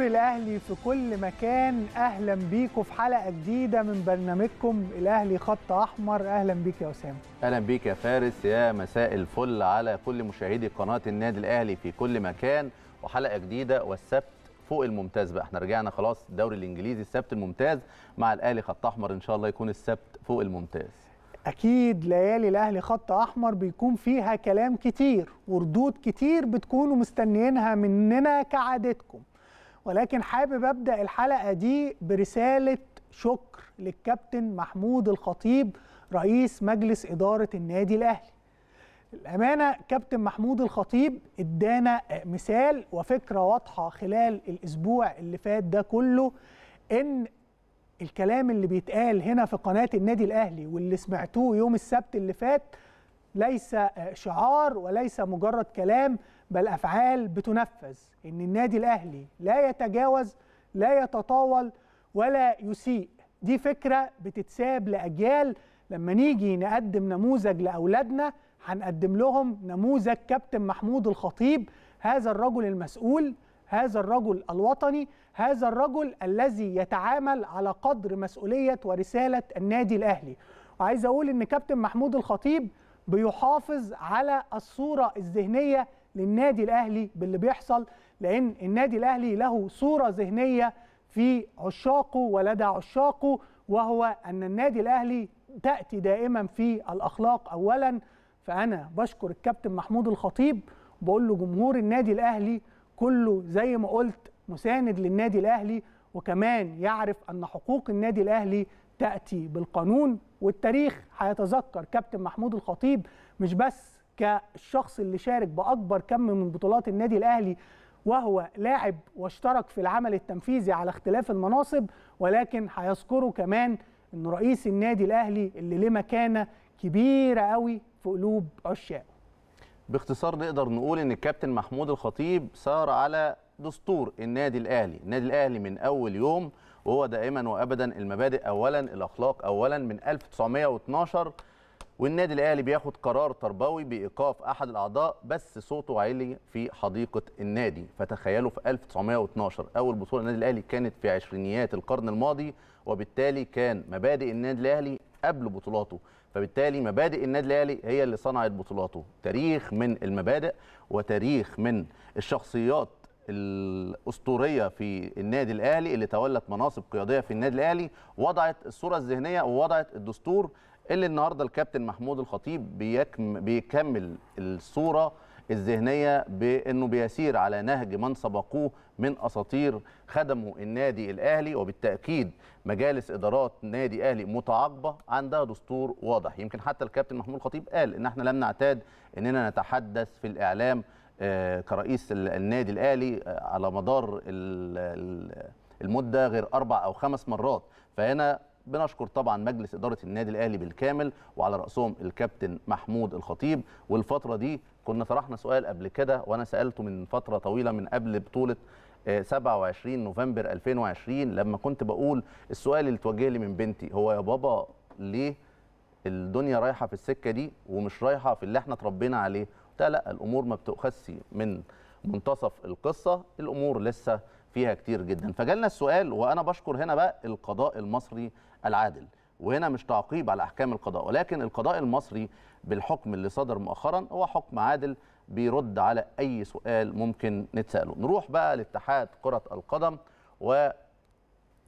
جمهور الاهلي في كل مكان اهلا بيكم في حلقه جديده من برنامجكم الاهلي خط احمر اهلا بيك يا اسامه اهلا بيك يا فارس يا مساء الفل على كل مشاهدي قناه النادي الاهلي في كل مكان وحلقه جديده والسبت فوق الممتاز بقى احنا رجعنا خلاص الدوري الانجليزي السبت الممتاز مع الاهلي خط احمر ان شاء الله يكون السبت فوق الممتاز اكيد ليالي الاهلي خط احمر بيكون فيها كلام كتير وردود كتير بتكونوا مستنيينها مننا كعادتكم ولكن حابب ابدا الحلقه دي برساله شكر للكابتن محمود الخطيب رئيس مجلس اداره النادي الاهلي الامانه كابتن محمود الخطيب ادانا مثال وفكره واضحه خلال الاسبوع اللي فات ده كله ان الكلام اللي بيتقال هنا في قناه النادي الاهلي واللي سمعتوه يوم السبت اللي فات ليس شعار وليس مجرد كلام بل أفعال بتنفذ إن النادي الأهلي لا يتجاوز لا يتطاول ولا يسيء دي فكرة بتتساب لأجيال لما نيجي نقدم نموذج لأولادنا هنقدم لهم نموذج كابتن محمود الخطيب هذا الرجل المسؤول هذا الرجل الوطني هذا الرجل الذي يتعامل على قدر مسؤولية ورسالة النادي الأهلي وعايز أقول إن كابتن محمود الخطيب بيحافظ على الصورة الذهنية للنادي الاهلي باللي بيحصل لان النادي الاهلي له صوره ذهنيه في عشاقه ولدى عشاقه وهو ان النادي الاهلي تاتي دائما في الاخلاق اولا فانا بشكر الكابتن محمود الخطيب وبقول له جمهور النادي الاهلي كله زي ما قلت مساند للنادي الاهلي وكمان يعرف ان حقوق النادي الاهلي تاتي بالقانون والتاريخ هيتذكر كابتن محمود الخطيب مش بس كالشخص اللي شارك باكبر كم من بطولات النادي الاهلي وهو لاعب واشترك في العمل التنفيذي على اختلاف المناصب ولكن هيذكروا كمان ان رئيس النادي الاهلي اللي له مكانه كبيره قوي في قلوب عشاقه باختصار نقدر نقول ان الكابتن محمود الخطيب سار على دستور النادي الاهلي النادي الاهلي من اول يوم وهو دائما وابدا المبادئ اولا الاخلاق اولا من 1912 والنادي الاهلي بياخد قرار تربوي بايقاف احد الاعضاء بس صوته عالي في حديقه النادي فتخيلوا في 1912 اول بطوله النادي الاهلي كانت في عشرينيات القرن الماضي وبالتالي كان مبادئ النادي الاهلي قبل بطولاته فبالتالي مبادئ النادي الاهلي هي اللي صنعت بطولاته تاريخ من المبادئ وتاريخ من الشخصيات الاسطوريه في النادي الاهلي اللي تولت مناصب قياديه في النادي الاهلي وضعت الصوره الذهنيه ووضعت الدستور اللي النهارده الكابتن محمود الخطيب بيكمل الصوره الذهنيه بانه بيسير على نهج من سبقوه من اساطير خدموا النادي الاهلي وبالتاكيد مجالس ادارات نادي اهلي متعاقبه عندها دستور واضح يمكن حتى الكابتن محمود الخطيب قال ان احنا لم نعتاد اننا نتحدث في الاعلام آه، كرئيس النادي الاهلي آه، على مدار المده غير اربع او خمس مرات فهنا بنشكر طبعا مجلس اداره النادي الاهلي بالكامل وعلى راسهم الكابتن محمود الخطيب والفتره دي كنا طرحنا سؤال قبل كده وانا سالته من فتره طويله من قبل بطوله 27 آه، نوفمبر 2020 لما كنت بقول السؤال اللي اتوجه لي من بنتي هو يا بابا ليه الدنيا رايحه في السكه دي ومش رايحه في اللي احنا اتربينا عليه قلت لا الامور ما بتؤخذش من منتصف القصه الامور لسه فيها كتير جدا فجالنا السؤال وانا بشكر هنا بقى القضاء المصري العادل وهنا مش تعقيب على احكام القضاء ولكن القضاء المصري بالحكم اللي صدر مؤخرا هو حكم عادل بيرد على اي سؤال ممكن نتساله نروح بقى لاتحاد كره القدم و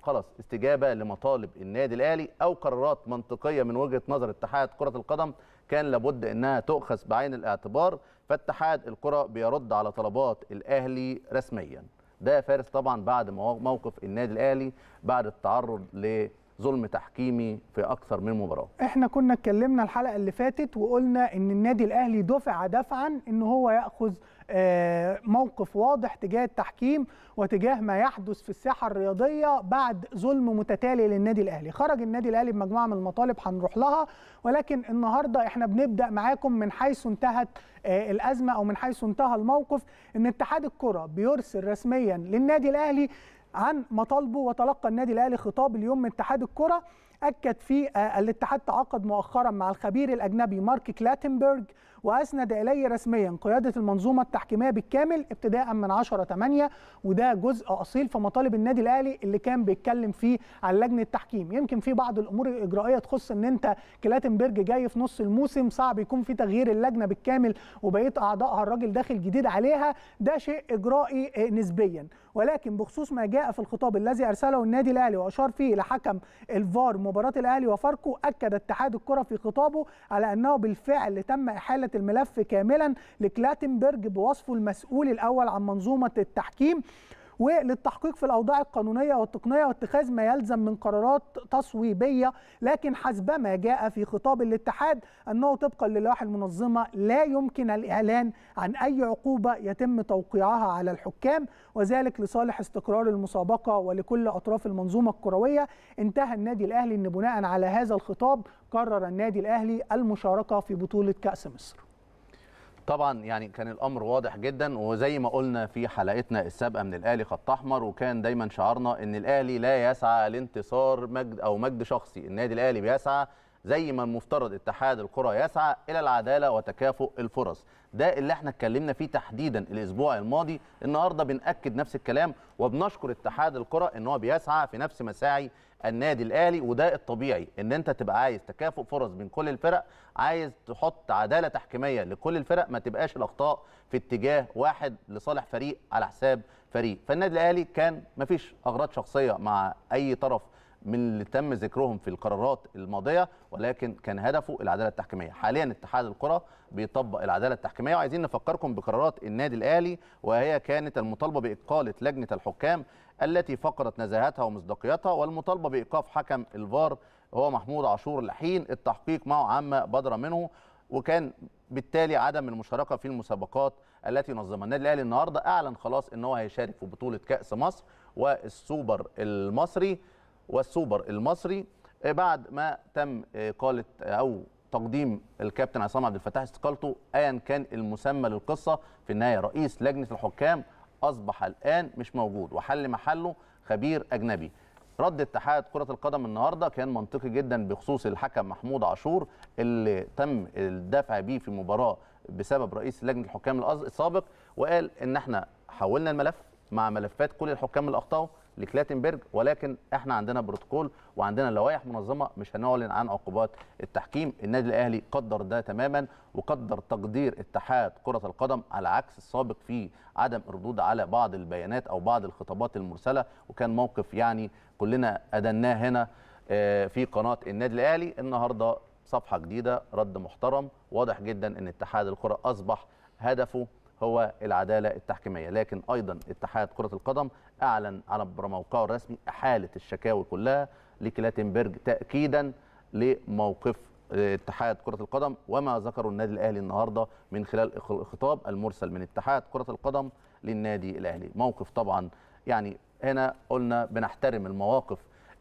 خلاص استجابه لمطالب النادي الاهلي او قرارات منطقيه من وجهه نظر اتحاد كره القدم كان لابد انها تؤخذ بعين الاعتبار فاتحاد الكره بيرد على طلبات الاهلي رسميا ده فارس طبعا بعد موقف النادي الاهلي بعد التعرض ل ظلم تحكيمي في اكثر من مباراه احنا كنا اتكلمنا الحلقه اللي فاتت وقلنا ان النادي الاهلي دفع دفعا ان هو ياخذ آه، موقف واضح تجاه التحكيم وتجاه ما يحدث في الساحه الرياضيه بعد ظلم متتالي للنادي الاهلي خرج النادي الاهلي بمجموعه من المطالب هنروح لها ولكن النهارده احنا بنبدا معاكم من حيث انتهت آه، الازمه او من حيث انتهى الموقف ان اتحاد الكره بيرسل رسميا للنادي الاهلي عن مطالبه وتلقى النادي الاهلي خطاب اليوم من اتحاد الكره اكد فيه آه، الاتحاد تعاقد مؤخرا مع الخبير الاجنبي مارك كلاتنبرج وأسند الي رسميا قيادة المنظومة التحكيمية بالكامل ابتداء من 10 8 وده جزء أصيل في مطالب النادي الأهلي اللي كان بيتكلم فيه على لجنة التحكيم يمكن في بعض الأمور الإجرائية تخص إن أنت كلاتنبرج جاي في نص الموسم صعب يكون في تغيير اللجنة بالكامل وبقية أعضائها الراجل داخل جديد عليها ده شيء إجرائي آه، نسبيا ولكن بخصوص ما جاء في الخطاب الذي ارسله النادي الاهلي واشار فيه الى حكم الفار مباراه الاهلي وفاركو اكد اتحاد الكره في خطابه على انه بالفعل تم احاله وصلت الملف كاملا لكلاتنبرج بوصفه المسؤول الأول عن منظومة التحكيم وللتحقيق في الأوضاع القانونية والتقنية واتخاذ ما يلزم من قرارات تصويبية لكن حسبما جاء في خطاب الاتحاد أنه طبقا للوائح المنظمة لا يمكن الإعلان عن أي عقوبة يتم توقيعها على الحكام وذلك لصالح استقرار المسابقة ولكل أطراف المنظومة الكروية انتهى النادي الأهلي أن بناء على هذا الخطاب قرر النادي الأهلي المشاركة في بطولة كأس مصر طبعا يعني كان الامر واضح جدا وزي ما قلنا في حلقتنا السابقه من الاهلي خط احمر وكان دايما شعارنا ان الاهلي لا يسعى لانتصار مجد او مجد شخصي النادي الاهلي بيسعى زي ما المفترض اتحاد الكره يسعى الى العداله وتكافؤ الفرص ده اللي احنا اتكلمنا فيه تحديدا الاسبوع الماضي النهارده بناكد نفس الكلام وبنشكر اتحاد الكره ان هو بيسعى في نفس مساعي النادي الاهلي وده الطبيعي ان انت تبقى عايز تكافؤ فرص بين كل الفرق عايز تحط عداله تحكيميه لكل الفرق ما تبقاش الاخطاء في اتجاه واحد لصالح فريق على حساب فريق فالنادي الاهلي كان ما فيش اغراض شخصيه مع اي طرف من اللي تم ذكرهم في القرارات الماضيه ولكن كان هدفه العداله التحكيميه حاليا اتحاد الكره بيطبق العداله التحكيميه وعايزين نفكركم بقرارات النادي الاهلي وهي كانت المطالبه باقاله لجنه الحكام التي فقدت نزاهتها ومصداقيتها والمطالبه بايقاف حكم الفار هو محمود عاشور لحين التحقيق معه عما بدر منه وكان بالتالي عدم المشاركه في المسابقات التي نظمها النادي الاهلي النهارده اعلن خلاص ان هو هيشارك في بطوله كاس مصر والسوبر المصري والسوبر المصري آه، بعد ما تم اقاله آه، آه، او تقديم الكابتن عصام عبد الفتاح استقالته ايا كان المسمى للقصه في النهايه رئيس لجنه الحكام اصبح الان مش موجود وحل محله خبير اجنبي رد اتحاد كره القدم النهارده كان منطقي جدا بخصوص الحكم محمود عاشور اللي تم الدفع بيه في مباراه بسبب رئيس لجنه الحكام السابق وقال ان احنا حولنا الملف مع ملفات كل الحكام اللي اخطاوا لكلاتنبرج ولكن احنا عندنا بروتوكول وعندنا لوائح منظمه مش هنعلن عن عقوبات التحكيم النادي الاهلي قدر ده تماما وقدر تقدير اتحاد كره القدم على عكس السابق في عدم الردود على بعض البيانات او بعض الخطابات المرسله وكان موقف يعني كلنا ادناه هنا آه، في قناه النادي الاهلي النهارده صفحه جديده رد محترم واضح جدا ان اتحاد الكره اصبح هدفه هو العداله التحكيميه لكن ايضا اتحاد كره القدم اعلن على موقعه الرسمي احاله الشكاوي كلها لكلاتنبرج تاكيدا لموقف اتحاد كره القدم وما ذكره النادي الاهلي النهارده من خلال الخطاب المرسل من اتحاد كره القدم للنادي الاهلي موقف طبعا يعني هنا قلنا بنحترم المواقف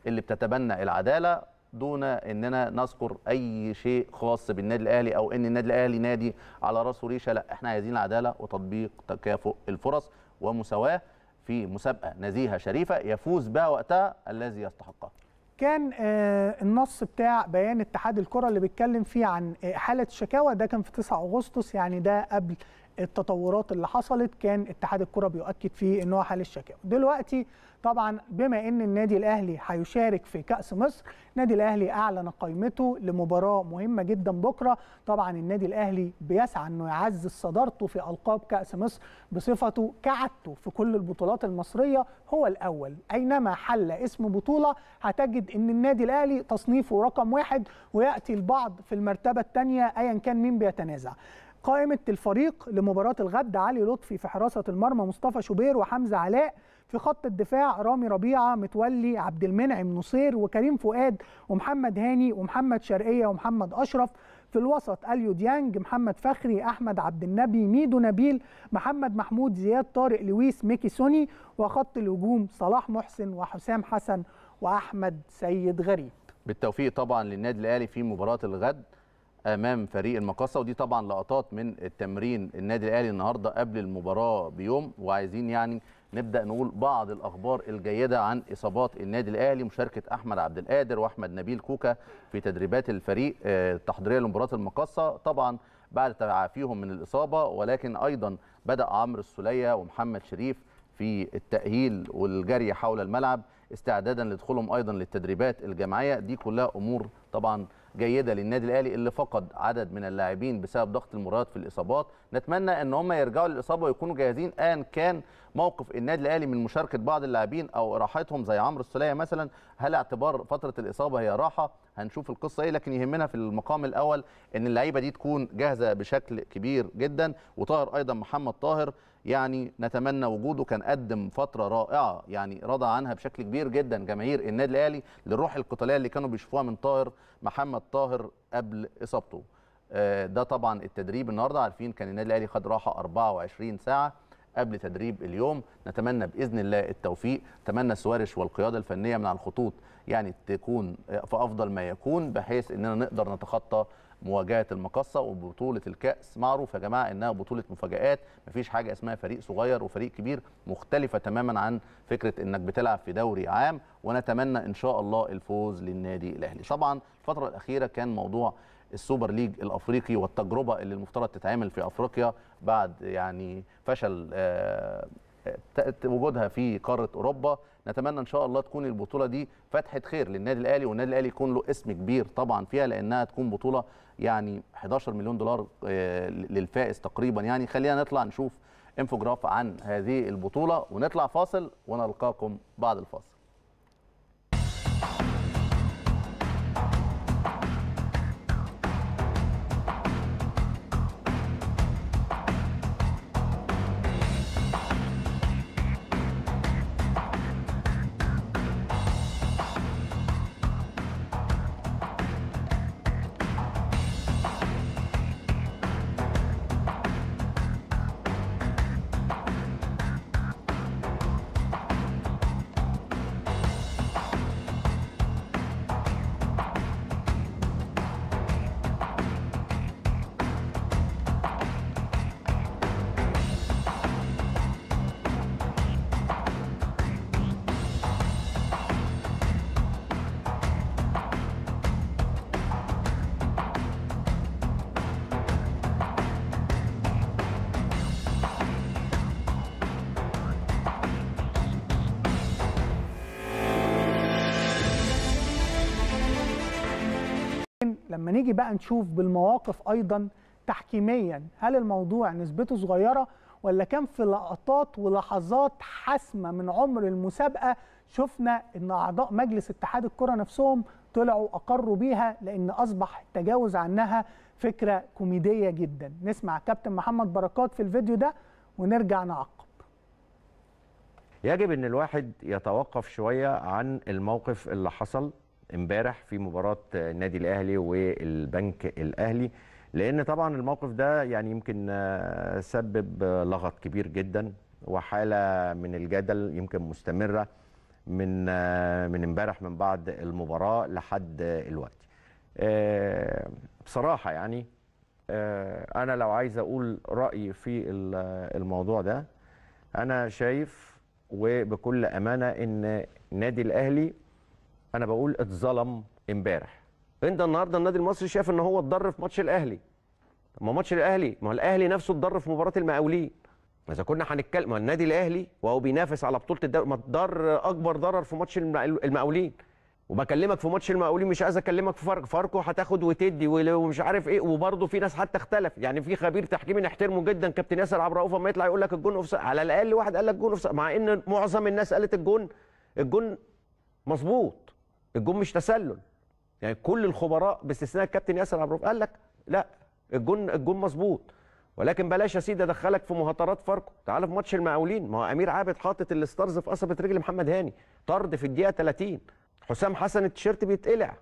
اللي بتتبنى العداله دون اننا نذكر اي شيء خاص بالنادي الاهلي او ان النادي الاهلي نادي على راسه ريشه لا احنا عايزين العداله وتطبيق تكافؤ الفرص ومساواه في مسابقه نزيهه شريفه يفوز بها وقتها الذي يستحقها كان آه، النص بتاع بيان اتحاد الكره اللي بيتكلم فيه عن آه، حاله الشكاوى ده كان في 9 اغسطس يعني ده قبل التطورات اللي حصلت كان اتحاد الكره بيؤكد فيه ان هو حال الشكاوى دلوقتي طبعا بما ان النادي الاهلي هيشارك في كاس مصر النادي الاهلي اعلن قائمته لمباراه مهمه جدا بكره طبعا النادي الاهلي بيسعى انه يعزز صدارته في القاب كاس مصر بصفته كعادته في كل البطولات المصريه هو الاول اينما حل اسم بطوله هتجد ان النادي الاهلي تصنيفه رقم واحد وياتي البعض في المرتبه الثانيه ايا كان مين بيتنازع قائمه الفريق لمباراه الغد علي لطفي في حراسه المرمى مصطفى شوبير وحمزه علاء في خط الدفاع رامي ربيعه متولي عبد المنعم نصير وكريم فؤاد ومحمد هاني ومحمد شرقيه ومحمد اشرف في الوسط اليو ديانج محمد فخري احمد عبد النبي ميدو نبيل محمد محمود زياد طارق لويس ميكي سوني وخط الهجوم صلاح محسن وحسام حسن واحمد سيد غريب بالتوفيق طبعا للنادي الاهلي في مباراه الغد امام فريق المقاصه ودي طبعا لقطات من التمرين النادي الاهلي النهارده قبل المباراه بيوم وعايزين يعني نبدا نقول بعض الاخبار الجيده عن اصابات النادي الاهلي مشاركه احمد عبد القادر واحمد نبيل كوكا في تدريبات الفريق التحضيريه آه، لمباراه المقاصه طبعا بعد تعافيهم من الاصابه ولكن ايضا بدا عمرو السوليه ومحمد شريف في التاهيل والجري حول الملعب استعدادا لدخولهم ايضا للتدريبات الجماعيه دي كلها امور طبعا جيده للنادي الاهلي اللي فقد عدد من اللاعبين بسبب ضغط المباريات في الاصابات نتمنى ان هم يرجعوا للاصابه ويكونوا جاهزين ان كان موقف النادي الاهلي من مشاركه بعض اللاعبين او راحتهم زي عمرو السوليه مثلا هل اعتبار فتره الاصابه هي راحه هنشوف القصه ايه لكن يهمنا في المقام الاول ان اللعيبه دي تكون جاهزه بشكل كبير جدا وطاهر ايضا محمد طاهر يعني نتمنى وجوده كان قدم فتره رائعه يعني رضى عنها بشكل كبير جدا جماهير النادي الاهلي للروح القتاليه اللي كانوا بيشوفوها من طاهر محمد طاهر قبل اصابته آه، ده طبعا التدريب النهارده عارفين كان النادي الاهلي خد راحه 24 ساعه قبل تدريب اليوم نتمنى باذن الله التوفيق نتمنى سوارش والقياده الفنيه من على الخطوط يعني تكون في افضل ما يكون بحيث اننا نقدر نتخطى مواجهه المقصه وبطوله الكاس معروف يا جماعه انها بطوله مفاجات مفيش حاجه اسمها فريق صغير وفريق كبير مختلفه تماما عن فكره انك بتلعب في دوري عام ونتمنى ان شاء الله الفوز للنادي الاهلي طبعا الفتره الاخيره كان موضوع السوبر ليج الافريقي والتجربه اللي المفترض تتعمل في افريقيا بعد يعني فشل آه، آه، وجودها في قاره اوروبا نتمنى ان شاء الله تكون البطوله دي فتحه خير للنادي الاهلي والنادي الاهلي يكون له اسم كبير طبعا فيها لانها تكون بطوله يعني 11 مليون دولار آه، للفائز تقريبا يعني خلينا نطلع نشوف انفوجراف عن هذه البطوله ونطلع فاصل ونلقاكم بعد الفاصل لما نيجي بقى نشوف بالمواقف ايضا تحكيميا هل الموضوع نسبته صغيره ولا كان في لقطات ولحظات حاسمه من عمر المسابقه شفنا ان اعضاء مجلس اتحاد الكره نفسهم طلعوا اقروا بيها لان اصبح التجاوز عنها فكره كوميديه جدا نسمع كابتن محمد بركات في الفيديو ده ونرجع نعقب يجب ان الواحد يتوقف شويه عن الموقف اللي حصل امبارح في مباراه النادي الاهلي والبنك الاهلي لان طبعا الموقف ده يعني يمكن آه، سبب لغط كبير جدا وحاله من الجدل يمكن مستمره من آه، من امبارح من بعد المباراه لحد الوقت آه، بصراحه يعني انا لو عايز اقول رايي في الموضوع ده انا شايف وبكل امانه ان النادي الاهلي انا بقول اتظلم امبارح انت النهارده النادي المصري شايف ان هو اتضر في ماتش الاهلي طب ما ماتش الاهلي ما هو الاهلي نفسه اتضر في مباراه المقاولين اذا كنا هنتكلم النادي الاهلي وهو بينافس على بطوله الدوري ما اتضر اكبر ضرر في ماتش المقاولين وبكلمك في ماتش المقاولين مش عايز اكلمك في فاركو فاركو هتاخد وتدي ومش عارف ايه وبرده في ناس حتى اختلف يعني في خبير تحكيمي نحترمه جدا كابتن ياسر عبد الرؤوف اما يطلع يقول لك الجون اوفسايد على الاقل واحد قال لك جون اوفسايد مع ان معظم الناس قالت الجون الجون مظبوط الجون مش تسلل يعني كل الخبراء باستثناء الكابتن ياسر عبد الرؤوف قال لك لا الجون الجون مظبوط ولكن بلاش يا سيدي ادخلك في مهاترات فاركو تعال في ماتش المقاولين ما هو امير عابد حاطط الستارز في قصبه رجل محمد هاني طرد في الدقيقه 30 حسام حسن التيشيرت بيتقلع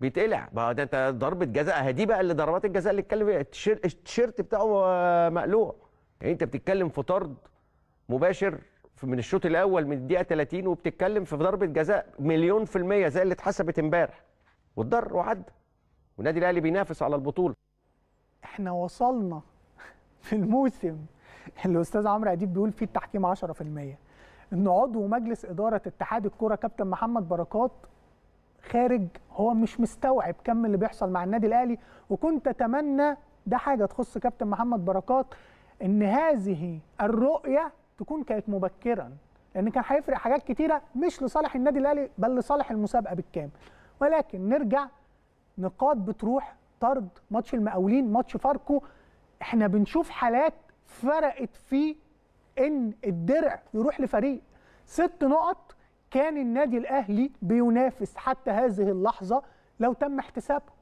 بيتقلع ما ده انت ضربه جزاء دي بقى اللي ضربات الجزاء اللي اتكلم التيشيرت بتاعه آه، مقلوع يعني انت بتتكلم في طرد مباشر من الشوط الاول من الدقيقه 30 وبتتكلم في ضربه جزاء مليون في الميه زي اللي اتحسبت امبارح واتضر وعدى والنادي الاهلي بينافس على البطوله احنا وصلنا في الموسم اللي الاستاذ عمرو اديب بيقول فيه التحكيم 10% ان عضو مجلس اداره اتحاد الكره كابتن محمد بركات خارج هو مش مستوعب كم اللي بيحصل مع النادي الاهلي وكنت اتمنى ده حاجه تخص كابتن محمد بركات ان هذه الرؤيه تكون كانت مبكرا لان كان هيفرق حاجات كتيره مش لصالح النادي الاهلي بل لصالح المسابقه بالكامل ولكن نرجع نقاط بتروح طرد ماتش المقاولين ماتش فاركو احنا بنشوف حالات فرقت في ان الدرع يروح لفريق ست نقط كان النادي الاهلي بينافس حتى هذه اللحظه لو تم احتسابه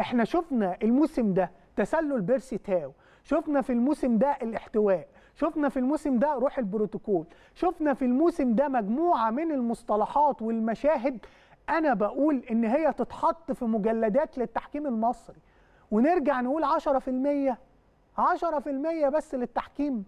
احنا شفنا الموسم ده تسلل بيرسي تاو شفنا في الموسم ده الاحتواء شفنا في الموسم ده روح البروتوكول شفنا في الموسم ده مجموعه من المصطلحات والمشاهد انا بقول ان هي تتحط في مجلدات للتحكيم المصري ونرجع نقول 10% 10% بس للتحكيم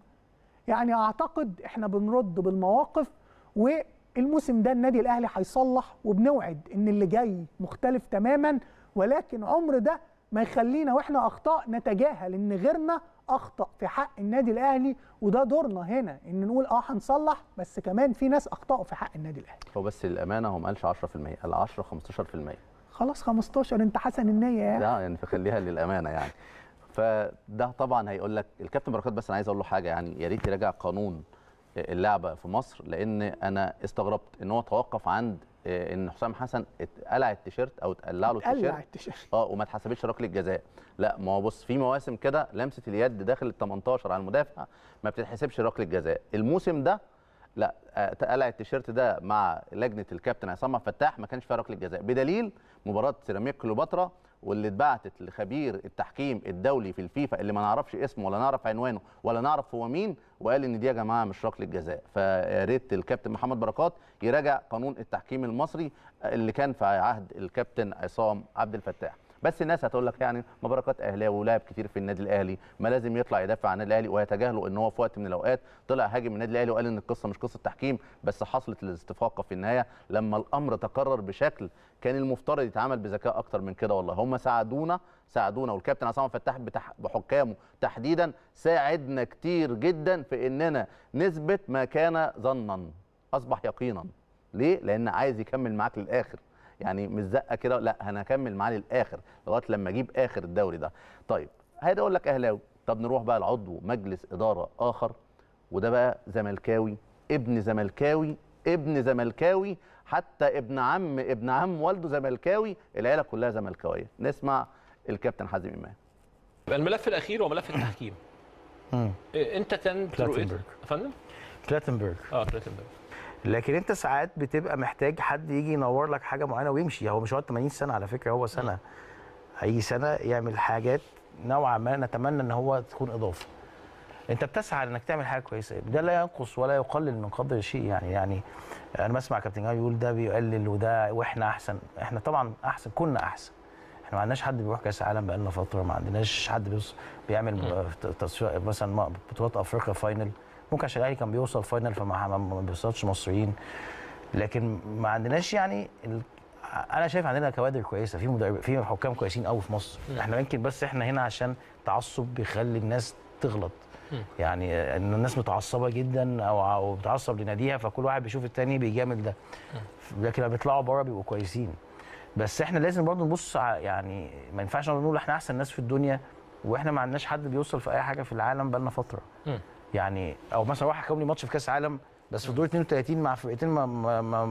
يعني اعتقد احنا بنرد بالمواقف والموسم ده النادي الاهلي هيصلح وبنوعد ان اللي جاي مختلف تماما ولكن عمر ده ما يخلينا واحنا اخطاء نتجاهل ان غيرنا اخطا في حق النادي الاهلي وده دورنا هنا ان نقول اه هنصلح بس كمان في ناس اخطاوا في حق النادي الاهلي هو بس للامانه هو ما قالش 10% قال 10 15% خلاص 15 انت حسن النيه يعني لا يعني فخليها للامانه يعني فده طبعا هيقول لك الكابتن بركات بس انا عايز اقول له حاجه يعني يا ريت يراجع قانون اللعبه في مصر لان انا استغربت ان هو توقف عند آه، ان حسام حسن اتقلع التيشيرت او اتقلع له التيشيرت التيشيرت اه وما اتحسبتش ركله جزاء لا ما هو بص في مواسم كده لمسه اليد داخل ال 18 على المدافع ما بتتحسبش ركله جزاء الموسم ده لا آه، اتقلع التيشيرت ده مع لجنه الكابتن عصام فتاح ما كانش فيها ركله جزاء بدليل مباراه سيراميك كليوباترا واللي اتبعتت لخبير التحكيم الدولي في الفيفا اللي ما نعرفش اسمه ولا نعرف عنوانه ولا نعرف هو مين وقال ان دي يا جماعه مش ركله جزاء فيا ريت الكابتن محمد بركات يراجع قانون التحكيم المصري اللي كان في عهد الكابتن عصام عبد الفتاح بس الناس هتقول لك يعني ما بركات اهلاوي ولاعب كتير في النادي الاهلي ما لازم يطلع يدافع عن النادي الاهلي ويتجاهلوا ان هو في وقت من الاوقات طلع هاجم النادي الاهلي وقال ان القصه مش قصه تحكيم بس حصلت الاستفاقه في النهايه لما الامر تكرر بشكل كان المفترض يتعامل بذكاء اكتر من كده والله هم ساعدونا ساعدونا والكابتن عصام فتاح بحكامه تحديدا ساعدنا كتير جدا في اننا نثبت ما كان ظنا اصبح يقينا ليه لان عايز يكمل معاك للاخر يعني مش زقه كده لا انا هكمل معاه للاخر لغايه لما اجيب اخر الدوري ده طيب هادي اقول لك اهلاوي طب نروح بقى لعضو مجلس اداره اخر وده بقى زملكاوي ابن زملكاوي ابن زملكاوي حتى ابن عم ابن عم والده زملكاوي العيله كلها زملكاويه نسمع الكابتن حازم امام الملف الاخير هو ملف التحكيم إيه، انت كان رؤيتك فندم كلاتنبرغ اه كلاتنبرغ لكن انت ساعات بتبقى محتاج حد يجي ينور لك حاجه معينه ويمشي هو مش هيقعد 80 سنه على فكره هو سنه اي سنه يعمل حاجات نوعا ما نتمنى ان هو تكون اضافه انت بتسعى انك تعمل حاجه كويسه ده لا ينقص ولا يقلل من قدر شيء يعني يعني انا بسمع كابتن جاي يقول ده بيقلل وده واحنا احسن احنا طبعا احسن كنا احسن احنا ما عندناش حد بيروح كاس عالم بقالنا فتره ما عندناش حد بيعمل تصفيات مثلا بطولات افريقيا فاينل ممكن عشان الاهلي كان بيوصل فاينل فما بيوصلش مصريين لكن ما عندناش يعني ال... انا شايف عندنا كوادر كويسه في مدرب في حكام كويسين قوي في مصر احنا يمكن بس احنا هنا عشان تعصب بيخلي الناس تغلط يعني ان الناس متعصبه جدا او بتعصب لناديها فكل واحد بيشوف الثاني بيجامل ده لكن لما بيطلعوا بره بيبقوا كويسين بس احنا لازم برضه نبص يعني ما ينفعش نقول احنا احسن ناس في الدنيا واحنا ما عندناش حد بيوصل في اي حاجه في العالم بقالنا فتره يعني او مثلا واحد حكم لي ماتش في كاس عالم بس في دور 32 مع فرقتين ما ما ما,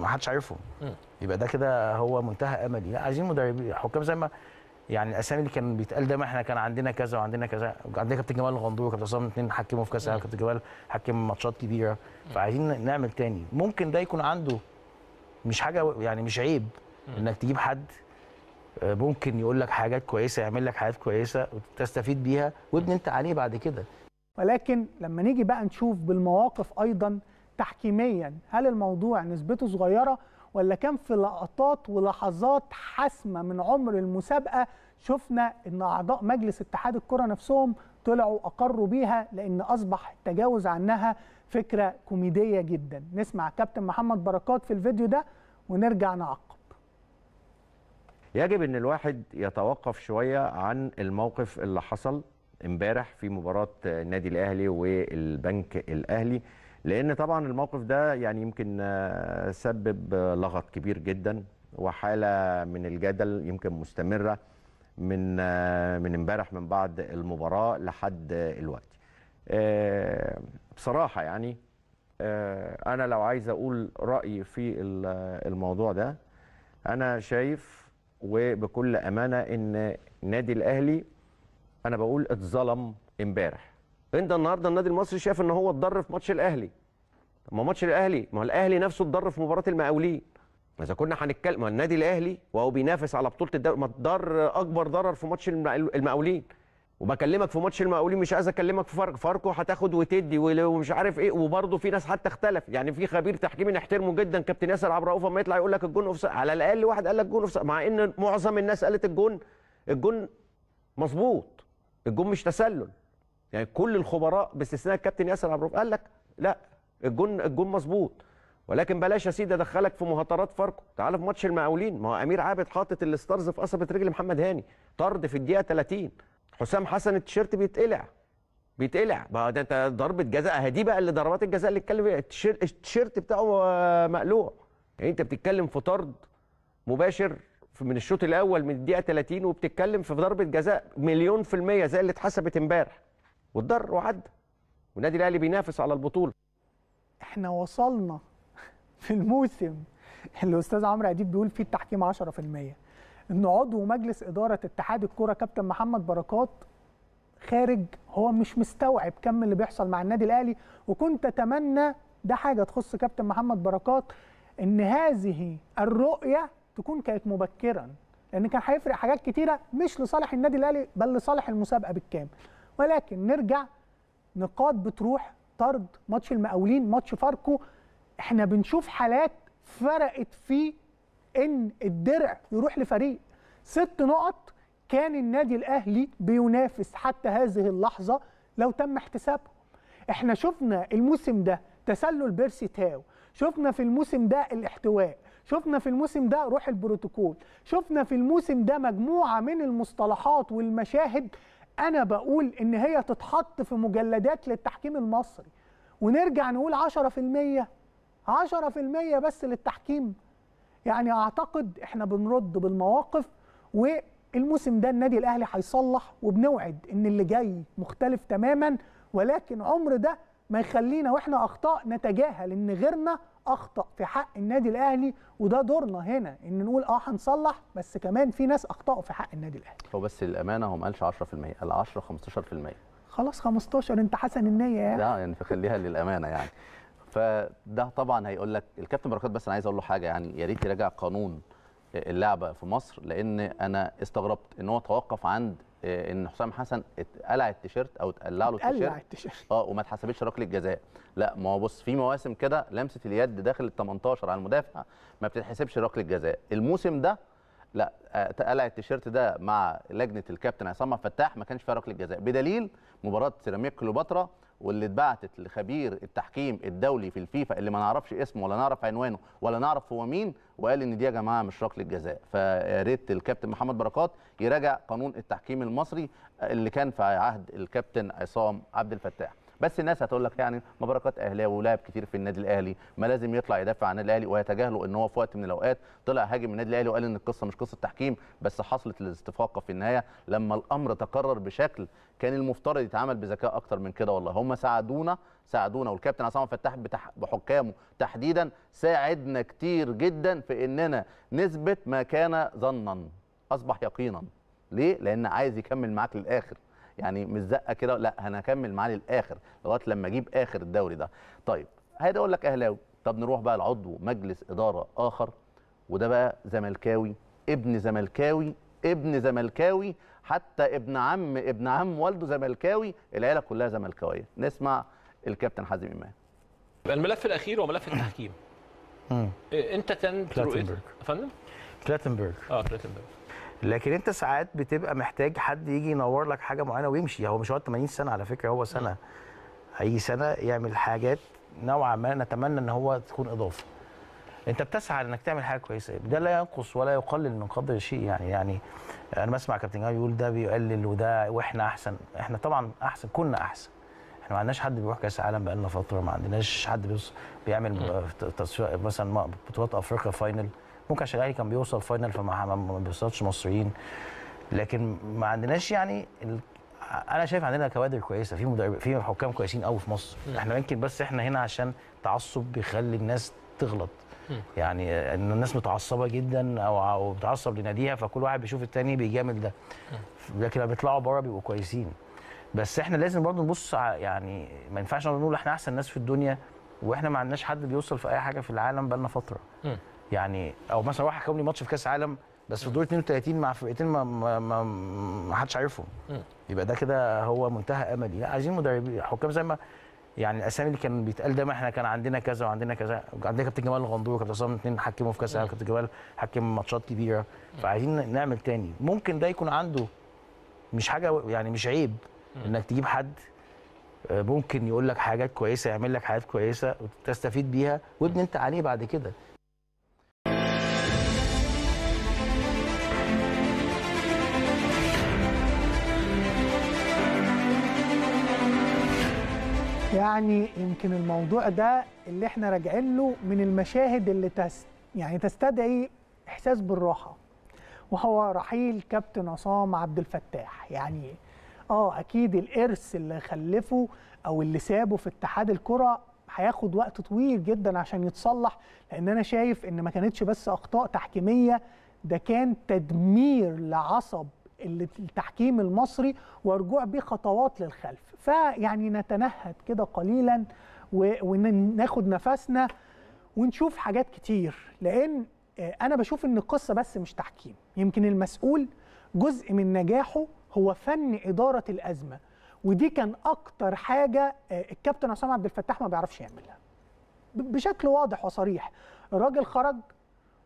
ما حدش عارفهم يبقى ده كده هو منتهى املي لا عايزين مدربين حكام زي ما يعني الاسامي اللي كان بيتقال ده ما احنا كان عندنا كذا وعندنا كذا عندنا كابتن جمال الغندور وكابتن عصام الاثنين حكموا في كاس العالم كابتن جمال حكم ماتشات كبيره فعايزين نعمل تاني ممكن ده يكون عنده مش حاجه يعني مش عيب انك تجيب حد آه، ممكن يقول لك حاجات كويسه يعمل لك حاجات كويسه وتستفيد بيها وابني انت عليه بعد كده ولكن لما نيجي بقى نشوف بالمواقف ايضا تحكيميا هل الموضوع نسبته صغيره ولا كان في لقطات ولحظات حاسمه من عمر المسابقه شفنا ان اعضاء مجلس اتحاد الكره نفسهم طلعوا اقروا بيها لان اصبح التجاوز عنها فكره كوميديه جدا نسمع كابتن محمد بركات في الفيديو ده ونرجع نعقب يجب ان الواحد يتوقف شويه عن الموقف اللي حصل امبارح في مباراه النادي الاهلي والبنك الاهلي لان طبعا الموقف ده يعني يمكن آه، سبب لغط كبير جدا وحاله من الجدل يمكن مستمره من آه، من امبارح من بعد المباراه لحد الوقت آه، بصراحه يعني انا لو عايز اقول رايي في الموضوع ده انا شايف وبكل امانه ان نادي الاهلي انا بقول اتظلم امبارح انت النهارده النادي المصري شايف ان هو اتضر في ماتش الاهلي ما ماتش الاهلي ما هو الاهلي نفسه اتضر في مباراه المقاولين اذا كنا هنتكلم النادي الاهلي وهو بينافس على بطوله الدوري ما اتضر اكبر ضرر في ماتش المقاولين وبكلمك في ماتش المقاولين مش عايز اكلمك في فاركو فاركو هتاخد وتدي ومش عارف ايه وبرده في ناس حتى اختلف يعني في خبير تحكيمي نحترمه جدا كابتن ياسر عبد الرؤوف اما يطلع يقول لك الجون اوف على الاقل واحد قال لك جون اوف مع ان معظم الناس قالت الجون الجون مظبوط الجون مش تسلل يعني كل الخبراء باستثناء الكابتن ياسر عبد قال لك لا الجون الجون مظبوط ولكن بلاش يا سيدي ادخلك في مهاترات فاركو تعال في ماتش المقاولين ما هو امير عابد حاطط الستارز في قصبه رجل محمد هاني طرد في الدقيقه 30 حسام حسن التيشيرت بيتقلع بيتقلع ما ده انت ضربه جزاء دي بقى اللي ضربات الجزاء اللي اتكلم التيشيرت بتاعه آه، مقلوع يعني انت بتتكلم في طرد مباشر من الشوط الاول من الدقيقه 30 وبتتكلم في ضربه جزاء مليون في الميه زي اللي اتحسبت امبارح والضر وعدى والنادي الاهلي بينافس على البطوله احنا وصلنا في الموسم اللي الاستاذ عمرو اديب بيقول فيه التحكيم 10% ان عضو مجلس اداره اتحاد الكره كابتن محمد بركات خارج هو مش مستوعب كم اللي بيحصل مع النادي الاهلي وكنت اتمنى ده حاجه تخص كابتن محمد بركات ان هذه الرؤيه تكون كانت مبكرا لان كان هيفرق حاجات كتيره مش لصالح النادي الاهلي بل لصالح المسابقه بالكامل ولكن نرجع نقاط بتروح طرد ماتش المقاولين ماتش فاركو احنا بنشوف حالات فرقت في ان الدرع يروح لفريق ست نقط كان النادي الاهلي بينافس حتى هذه اللحظه لو تم احتسابه احنا شفنا الموسم ده تسلل بيرسي تاو شفنا في الموسم ده الاحتواء شفنا في الموسم ده روح البروتوكول شفنا في الموسم ده مجموعه من المصطلحات والمشاهد انا بقول ان هي تتحط في مجلدات للتحكيم المصري ونرجع نقول 10% 10% بس للتحكيم يعني اعتقد احنا بنرد بالمواقف والموسم ده النادي الاهلي هيصلح وبنوعد ان اللي جاي مختلف تماما ولكن عمر ده ما يخلينا واحنا اخطاء نتجاهل ان غيرنا اخطا في حق النادي الاهلي وده دورنا هنا ان نقول اه هنصلح بس كمان في ناس اخطاوا في حق النادي الاهلي هو بس للامانه هو ما قالش 10% قال 10 15% خلاص 15 انت حسن النيه يعني لا يعني فخليها للامانه يعني فده طبعا هيقول لك الكابتن بركات بس انا عايز اقول له حاجه يعني يا ريت يراجع قانون آه، اللعبه في مصر لان انا استغربت ان هو توقف عند آه، ان حسام حسن اتقلع التيشيرت او اتقلع له التيشيرت قلع التيشيرت اه وما اتحسبتش ركله جزاء لا ما هو بص في مواسم كده لمسه اليد داخل ال 18 على المدافع ما بتتحسبش ركله جزاء الموسم ده لا آه، اتقلع التيشيرت ده مع لجنه الكابتن عصام فتاح ما كانش فيها ركله جزاء بدليل مباراه سيراميك كليوباترا واللي اتبعتت لخبير التحكيم الدولي في الفيفا اللي ما نعرفش اسمه ولا نعرف عنوانه ولا نعرف هو مين وقال ان دي يا جماعه مش ركله جزاء فيا ريت الكابتن محمد بركات يراجع قانون التحكيم المصري اللي كان في عهد الكابتن عصام عبد الفتاح بس الناس هتقول لك يعني ما بركات اهلاوي ولاعب كتير في النادي الاهلي ما لازم يطلع يدافع عن النادي الاهلي ويتجاهلوا ان هو في وقت من الاوقات طلع هاجم النادي الاهلي وقال ان القصه مش قصه تحكيم بس حصلت الاستفاقه في النهايه لما الامر تكرر بشكل كان المفترض يتعامل بذكاء اكتر من كده والله هم ساعدونا ساعدونا والكابتن عصام فتاح بحكامه تحديدا ساعدنا كتير جدا في اننا نثبت ما كان ظنا اصبح يقينا ليه لان عايز يكمل معاك للاخر يعني مش زقه كده لا انا هكمل معاه للاخر لغايه لما اجيب اخر الدوري ده طيب هادي اقول لك اهلاوي طب نروح بقى لعضو مجلس اداره اخر وده بقى زملكاوي ابن زملكاوي ابن زملكاوي حتى ابن عم ابن عم والده زملكاوي العيله كلها زملكاويه نسمع الكابتن حازم امام الملف الاخير هو ملف التحكيم إيه، انت كان رؤيتك فندم كلاتنبرغ اه كلاتنبرغ لكن انت ساعات بتبقى محتاج حد يجي ينور لك حاجه معينه ويمشي هو مش هو 80 سنه على فكره هو سنه اي سنه يعمل حاجات نوعا ما نتمنى ان هو تكون اضافه انت بتسعى انك تعمل حاجه كويسه ده لا ينقص ولا يقلل من قدر شيء يعني يعني انا بسمع كابتن جاي يقول ده بيقلل وده واحنا احسن احنا طبعا احسن كنا احسن احنا ما عندناش حد بيروح كاس عالم بقالنا فتره ما عندناش حد بيعمل مثلا بطولات افريقيا فاينل ممكن عشان الاهلي كان بيوصل فاينل فما بيوصلش مصريين لكن ما عندناش يعني ال... انا شايف عندنا كوادر كويسه في مدرب في حكام كويسين قوي في مصر م. احنا يمكن بس احنا هنا عشان تعصب بيخلي الناس تغلط م. يعني آه، ان الناس متعصبه جدا او او بتعصب لناديها فكل واحد بيشوف التاني بيجامل ده م. لكن لما بيطلعوا بره بيبقوا كويسين بس احنا لازم برضه نبص يعني ما ينفعش نقول احنا احسن ناس في الدنيا واحنا ما عندناش حد بيوصل في اي حاجه في العالم بقالنا فتره يعني او مثلا واحد حكم لي ماتش في كاس عالم بس في دور 32 مع فرقتين ما ما ما, ما حدش عارفهم يبقى ده كده هو منتهى املي لا عايزين مدربين حكام زي ما يعني الاسامي اللي كان بيتقال دايما احنا كان عندنا كذا وعندنا كذا عندنا كابتن جمال الغندور كابتن صامت الاثنين حكموا في كاس العالم كابتن جمال حكم ماتشات كبيره فعايزين نعمل تاني ممكن ده يكون عنده مش حاجه يعني مش عيب انك تجيب حد آه، ممكن يقول لك حاجات كويسه يعمل لك حاجات كويسه وتستفيد بيها وابني انت عليه بعد كده يعني يمكن الموضوع ده اللي احنا راجعين له من المشاهد اللي تس يعني تستدعي احساس بالراحه وهو رحيل كابتن عصام عبد الفتاح يعني اه اكيد الارث اللي خلفه او اللي سابه في اتحاد الكره هياخد وقت طويل جدا عشان يتصلح لان انا شايف ان ما كانتش بس اخطاء تحكيميه ده كان تدمير لعصب التحكيم المصري ورجوع بيه خطوات للخلف فيعني نتنهد كده قليلا وناخد نفسنا ونشوف حاجات كتير لان انا بشوف ان القصه بس مش تحكيم يمكن المسؤول جزء من نجاحه هو فن اداره الازمه ودي كان اكتر حاجه آه، الكابتن عصام عبد الفتاح ما بيعرفش يعملها بشكل واضح وصريح الراجل خرج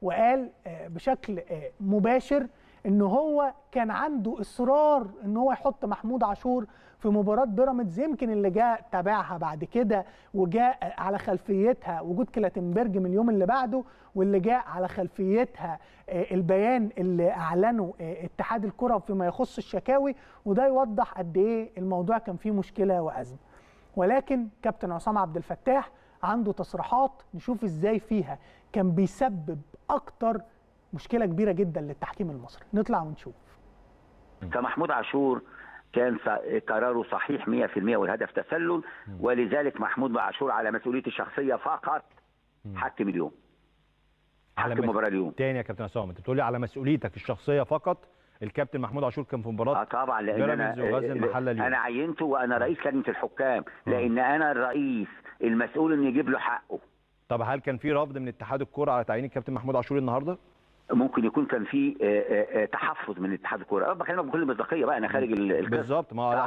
وقال آه، بشكل آه، مباشر ان هو كان عنده اصرار ان هو يحط محمود عاشور في مباراه بيراميدز يمكن اللي جاء تابعها بعد كده وجاء على خلفيتها وجود كلاتنبرج من اليوم اللي بعده واللي جاء على خلفيتها آه، البيان اللي اعلنه آه، اتحاد الكره فيما يخص الشكاوي وده يوضح قد ايه الموضوع كان فيه مشكله وازمه ولكن كابتن عصام عبد الفتاح عنده تصريحات نشوف ازاي فيها كان بيسبب اكتر مشكله كبيره جدا للتحكيم المصري نطلع ونشوف كمحمود عاشور كان قراره صحيح 100% والهدف تسلل ولذلك محمود عاشور على مسؤوليته الشخصيه فقط حكم اليوم حكم مباراه اليوم تاني يا كابتن عصام انت بتقولي على مسؤوليتك الشخصيه فقط الكابتن محمود عاشور كان في مباراه اه طبعا لان انا آه، اليوم. انا عينته وانا رئيس لجنه الحكام لان انا الرئيس المسؤول ان يجيب له حقه طب هل كان في رفض من اتحاد الكوره على تعيين الكابتن محمود عاشور النهارده؟ ممكن يكون كان في آه، آه، آه، تحفظ من اتحاد الكوره انا بكلمك بكل مصداقيه بقى انا خارج بالظبط ما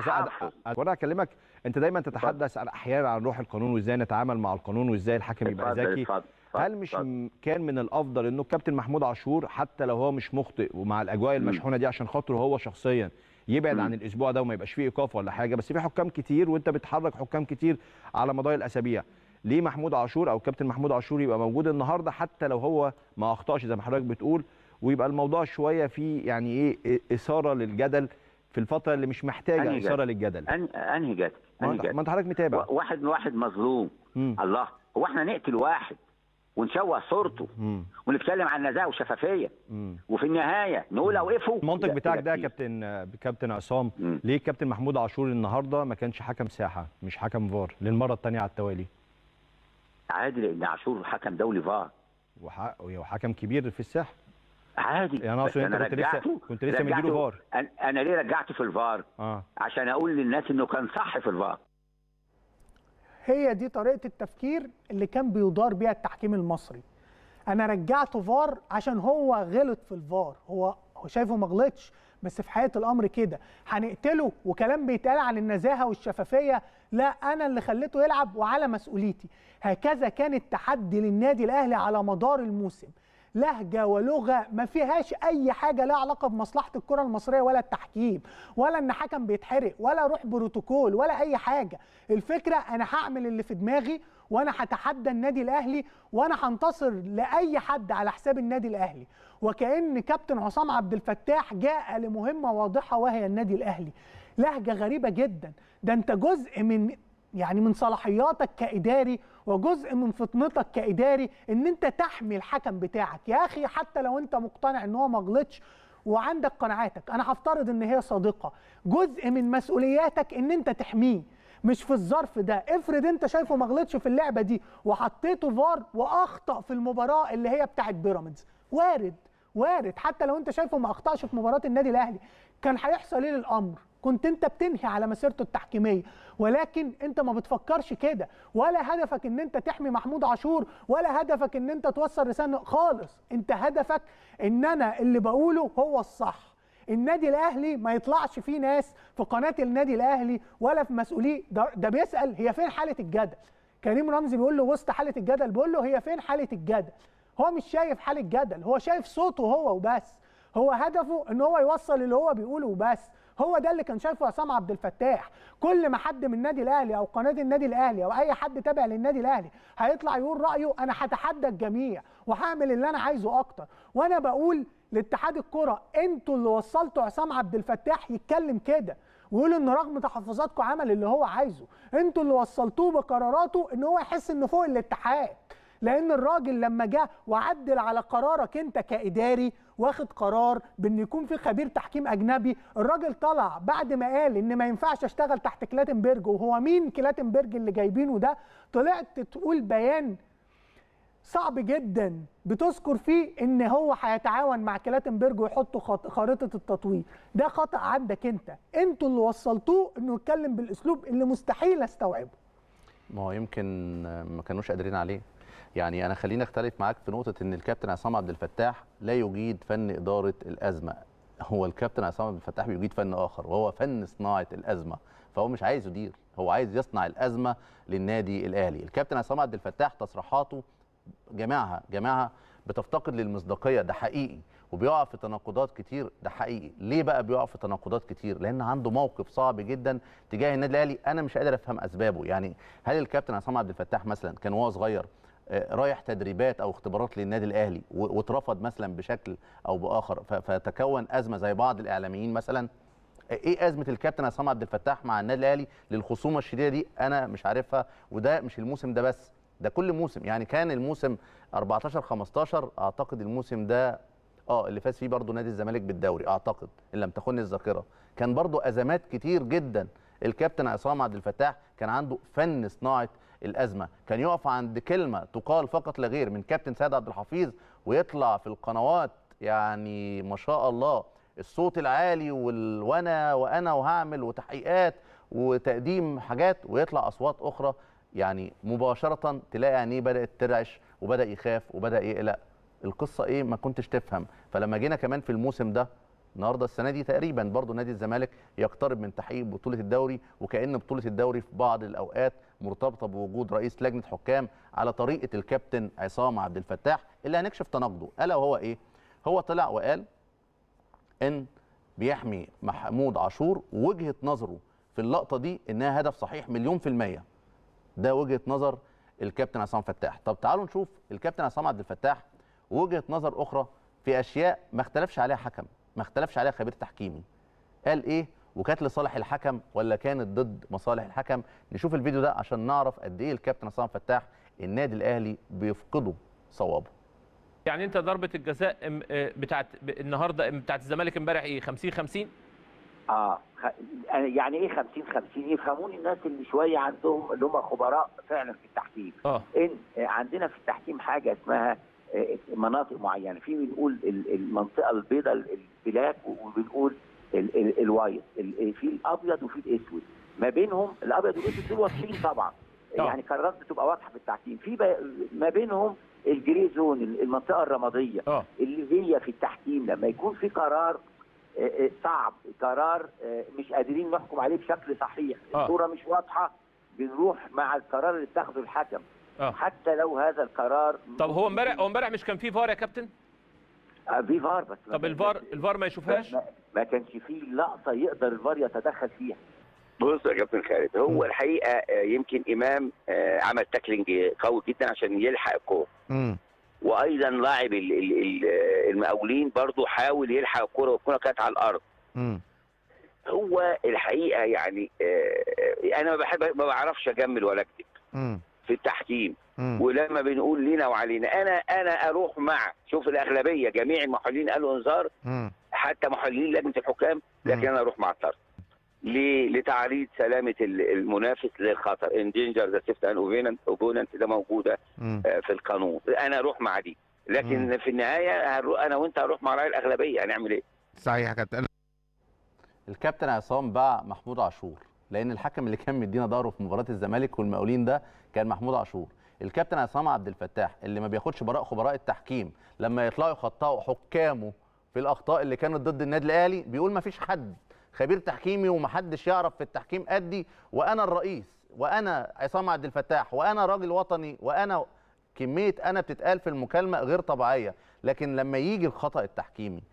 وانا اكلمك انت دايما تتحدث احيانا عن روح القانون وازاي نتعامل مع القانون وازاي الحكم يبقى ذكي هل مش كان من الافضل انه الكابتن محمود عاشور حتى لو هو مش مخطئ ومع الاجواء المشحونه دي عشان خاطره هو شخصيا يبعد عن الاسبوع ده وما يبقاش فيه ايقاف ولا حاجه بس في حكام كتير وانت بتحرك حكام كتير على مدار الاسابيع ليه محمود عاشور او كابتن محمود عاشور يبقى موجود النهارده حتى لو هو ما اخطاش زي ما حضرتك بتقول ويبقى الموضوع شويه في يعني ايه اثاره للجدل في الفتره اللي مش محتاجه اثاره للجدل انهي جدل انهي ما انت حضرتك متابع واحد واحد مظلوم مم. الله هو احنا نقتل واحد ونشوه صورته ونتكلم عن نزاهه وشفافيه وفي النهايه نقول اوقفوا المنطق بتاعك ده يا كابتن كابتن عصام ليه كابتن محمود عاشور النهارده ما كانش حكم ساحه مش حكم فار للمره الثانيه على التوالي عادي لان عاشور حكم دولي فار وحكم كبير في الساحه عادي يعني انا اقصد انت كنت لسه كنت لسه مديله فار انا ليه رجعته في الفار؟ آه. عشان اقول للناس انه كان صح في الفار هي دي طريقه التفكير اللي كان بيدار بيها التحكيم المصري انا رجعته فار عشان هو غلط في الفار هو هو شايفه ما غلطش بس في حقيقه الامر كده هنقتله وكلام بيتقال عن النزاهه والشفافيه لا انا اللي خليته يلعب وعلى مسؤوليتي هكذا كان التحدي للنادي الاهلي على مدار الموسم لهجه ولغه ما فيهاش اي حاجه لها علاقه بمصلحه الكره المصريه ولا التحكيم ولا ان حكم بيتحرق ولا روح بروتوكول ولا اي حاجه الفكره انا هعمل اللي في دماغي وانا هتحدى النادي الاهلي وانا هنتصر لاي حد على حساب النادي الاهلي وكان كابتن عصام عبد الفتاح جاء لمهمه واضحه وهي النادي الاهلي لهجه غريبه جدا ده انت جزء من يعني من صلاحياتك كاداري وجزء من فطنتك كاداري ان انت تحمي الحكم بتاعك يا اخي حتى لو انت مقتنع ان هو ما غلطش وعندك قناعاتك انا هفترض ان هي صادقه جزء من مسؤولياتك ان انت تحميه مش في الظرف ده افرض انت شايفه ما غلطش في اللعبه دي وحطيته فار واخطا في المباراه اللي هي بتاعه بيراميدز وارد وارد حتى لو انت شايفه ما اخطاش في مباراه النادي الاهلي كان هيحصل ايه للامر كنت انت بتنهي على مسيرته التحكيميه ولكن انت ما بتفكرش كده ولا هدفك ان انت تحمي محمود عاشور ولا هدفك ان انت توصل رساله خالص انت هدفك ان انا اللي بقوله هو الصح النادي الاهلي ما يطلعش فيه ناس في قناه النادي الاهلي ولا في مسؤولي ده, ده بيسال هي فين حاله الجدل كريم رمزي بيقول له وسط حاله الجدل بيقول له هي فين حاله الجدل هو مش شايف حاله جدل هو شايف صوته هو وبس هو هدفه ان هو يوصل اللي هو بيقوله وبس هو ده اللي كان شايفه عصام عبد الفتاح كل ما حد من النادي الاهلي او قناه النادي الاهلي او اي حد تابع للنادي الاهلي هيطلع يقول رايه انا هتحدى الجميع وهعمل اللي انا عايزه اكتر وانا بقول لاتحاد الكره انتوا اللي وصلتوا عصام عبد الفتاح يتكلم كده ويقول ان رغم تحفظاتكم عمل اللي هو عايزه انتوا اللي وصلتوه بقراراته ان هو يحس انه فوق الاتحاد لان الراجل لما جه وعدل على قرارك انت كاداري واخد قرار بان يكون في خبير تحكيم اجنبي الراجل طلع بعد ما قال ان ما ينفعش اشتغل تحت كلاتنبرج وهو مين كلاتنبرج اللي جايبينه ده طلعت تقول بيان صعب جدا بتذكر فيه ان هو هيتعاون مع كلاتنبرج ويحطوا خريطه التطوير ده خطا عندك انت انتوا اللي وصلتوه انه يتكلم بالاسلوب اللي مستحيل استوعبه ما هو يمكن ما كانوش قادرين عليه يعني انا خليني اختلف معاك في نقطه ان الكابتن عصام عبد الفتاح لا يجيد فن اداره الازمه هو الكابتن عصام عبد الفتاح بيجيد فن اخر وهو فن صناعه الازمه فهو مش عايز يدير هو عايز يصنع الازمه للنادي الاهلي الكابتن عصام عبد الفتاح تصريحاته جماعها جماعها بتفتقد للمصداقيه ده حقيقي وبيقع في تناقضات كتير ده حقيقي ليه بقى بيقع في تناقضات كتير لان عنده موقف صعب جدا تجاه النادي الاهلي انا مش قادر افهم اسبابه يعني هل الكابتن عصام عبد الفتاح مثلا كان وهو صغير آه، رايح تدريبات او اختبارات للنادي الاهلي واترفض مثلا بشكل او باخر فتكون ازمه زي بعض الاعلاميين مثلا آه، ايه ازمه الكابتن عصام عبد الفتاح مع النادي الاهلي للخصومه الشديده دي انا مش عارفها وده مش الموسم ده بس ده كل موسم يعني كان الموسم 14 15 اعتقد الموسم ده اه اللي فاز فيه برضه نادي الزمالك بالدوري اعتقد ان لم تخني الذاكره كان برضه ازمات كتير جدا الكابتن عصام عبد الفتاح كان عنده فن صناعه الازمه كان يقف عند كلمه تقال فقط لا غير من كابتن سيد عبد الحفيظ ويطلع في القنوات يعني ما شاء الله الصوت العالي والوانا وانا وهعمل وتحقيقات وتقديم حاجات ويطلع اصوات اخرى يعني مباشره تلاقي عينيه بدات ترعش وبدا يخاف وبدا يقلق القصه ايه ما كنتش تفهم فلما جينا كمان في الموسم ده النهارده السنه دي تقريبا برضو نادي الزمالك يقترب من تحقيق بطوله الدوري وكان بطوله الدوري في بعض الاوقات مرتبطه بوجود رئيس لجنه حكام على طريقه الكابتن عصام عبد الفتاح اللي هنكشف تناقضه الا وهو ايه هو طلع وقال ان بيحمي محمود عاشور وجهه نظره في اللقطه دي انها هدف صحيح مليون في الميه ده وجهه نظر الكابتن عصام فتاح طب تعالوا نشوف الكابتن عصام عبد الفتاح وجهه نظر اخرى في اشياء ما اختلفش عليها حكم ما اختلفش عليها خبير تحكيمي قال ايه وكانت لصالح الحكم ولا كانت ضد مصالح الحكم نشوف الفيديو ده عشان نعرف قد ايه الكابتن عصام فتاح النادي الاهلي بيفقده صوابه يعني انت ضربه الجزاء آه، بتاعت النهارده بتاعت الزمالك امبارح ايه 50 50 آه،, اه يعني ايه 50 50 يفهموني الناس اللي شويه عندهم اللي هم خبراء فعلا في التحكيم اه ان عندنا في التحكيم حاجه اسمها مناطق معينه في بنقول المنطقه البيضاء البلاك وبنقول الوايت في الابيض وفي الاسود ما بينهم الابيض والاسود دول واضحين طبعا يعني قرارات بتبقى واضحه في التحكيم في ما بينهم الجري زون المنطقه الرماديه آه. اللي هي في التحكيم لما يكون في قرار آه، آه، صعب قرار مش قادرين نحكم عليه بشكل صحيح الصوره مش واضحه بنروح مع القرار اللي اتخذه الحكم آه. حتى لو هذا القرار طب هو امبارح هو امبارح مش كان في فار يا كابتن؟ آه في فار بس طب الفار الفار ما يشوفهاش؟ ما, كانش في لقطه يقدر الفار يتدخل فيها بص يا كابتن خالد هو الحقيقه آه، يمكن امام آه، عمل تاكلينج قوي جدا عشان يلحق الكوره وايضا لاعب آه، المقاولين برضه حاول يلحق الكوره والكوره كانت على الارض م. هو الحقيقه يعني انا ما بحب ما بعرفش اجمل ولا اكذب في التحكيم مم. ولما بنقول لينا وعلينا انا انا اروح مع شوف الاغلبيه جميع المحللين قالوا انذار حتى محللين لجنه الحكام لكن مم. انا اروح مع الطرد لتعريض سلامه المنافس للخطر ان دينجر ذا سيفت ان اوبوننت ده موجوده آه، في القانون انا اروح مع دي لكن مم. في النهايه انا وانت اروح مع راي الاغلبيه هنعمل ايه؟ صحيح يا كابتن الكابتن عصام باع محمود عاشور لان الحكم اللي كان مدينا ظهره في مباراه الزمالك والمقاولين ده كان محمود عاشور الكابتن عصام عبد الفتاح اللي ما بياخدش براء خبراء التحكيم لما يطلعوا يخطئوا حكامه في الاخطاء اللي كانت ضد النادي الاهلي بيقول ما فيش حد خبير تحكيمي ومحدش يعرف في التحكيم قدي وانا الرئيس وانا عصام عبد الفتاح وانا راجل وطني وانا كميه انا بتتقال في المكالمه غير طبيعيه لكن لما يجي الخطا التحكيمي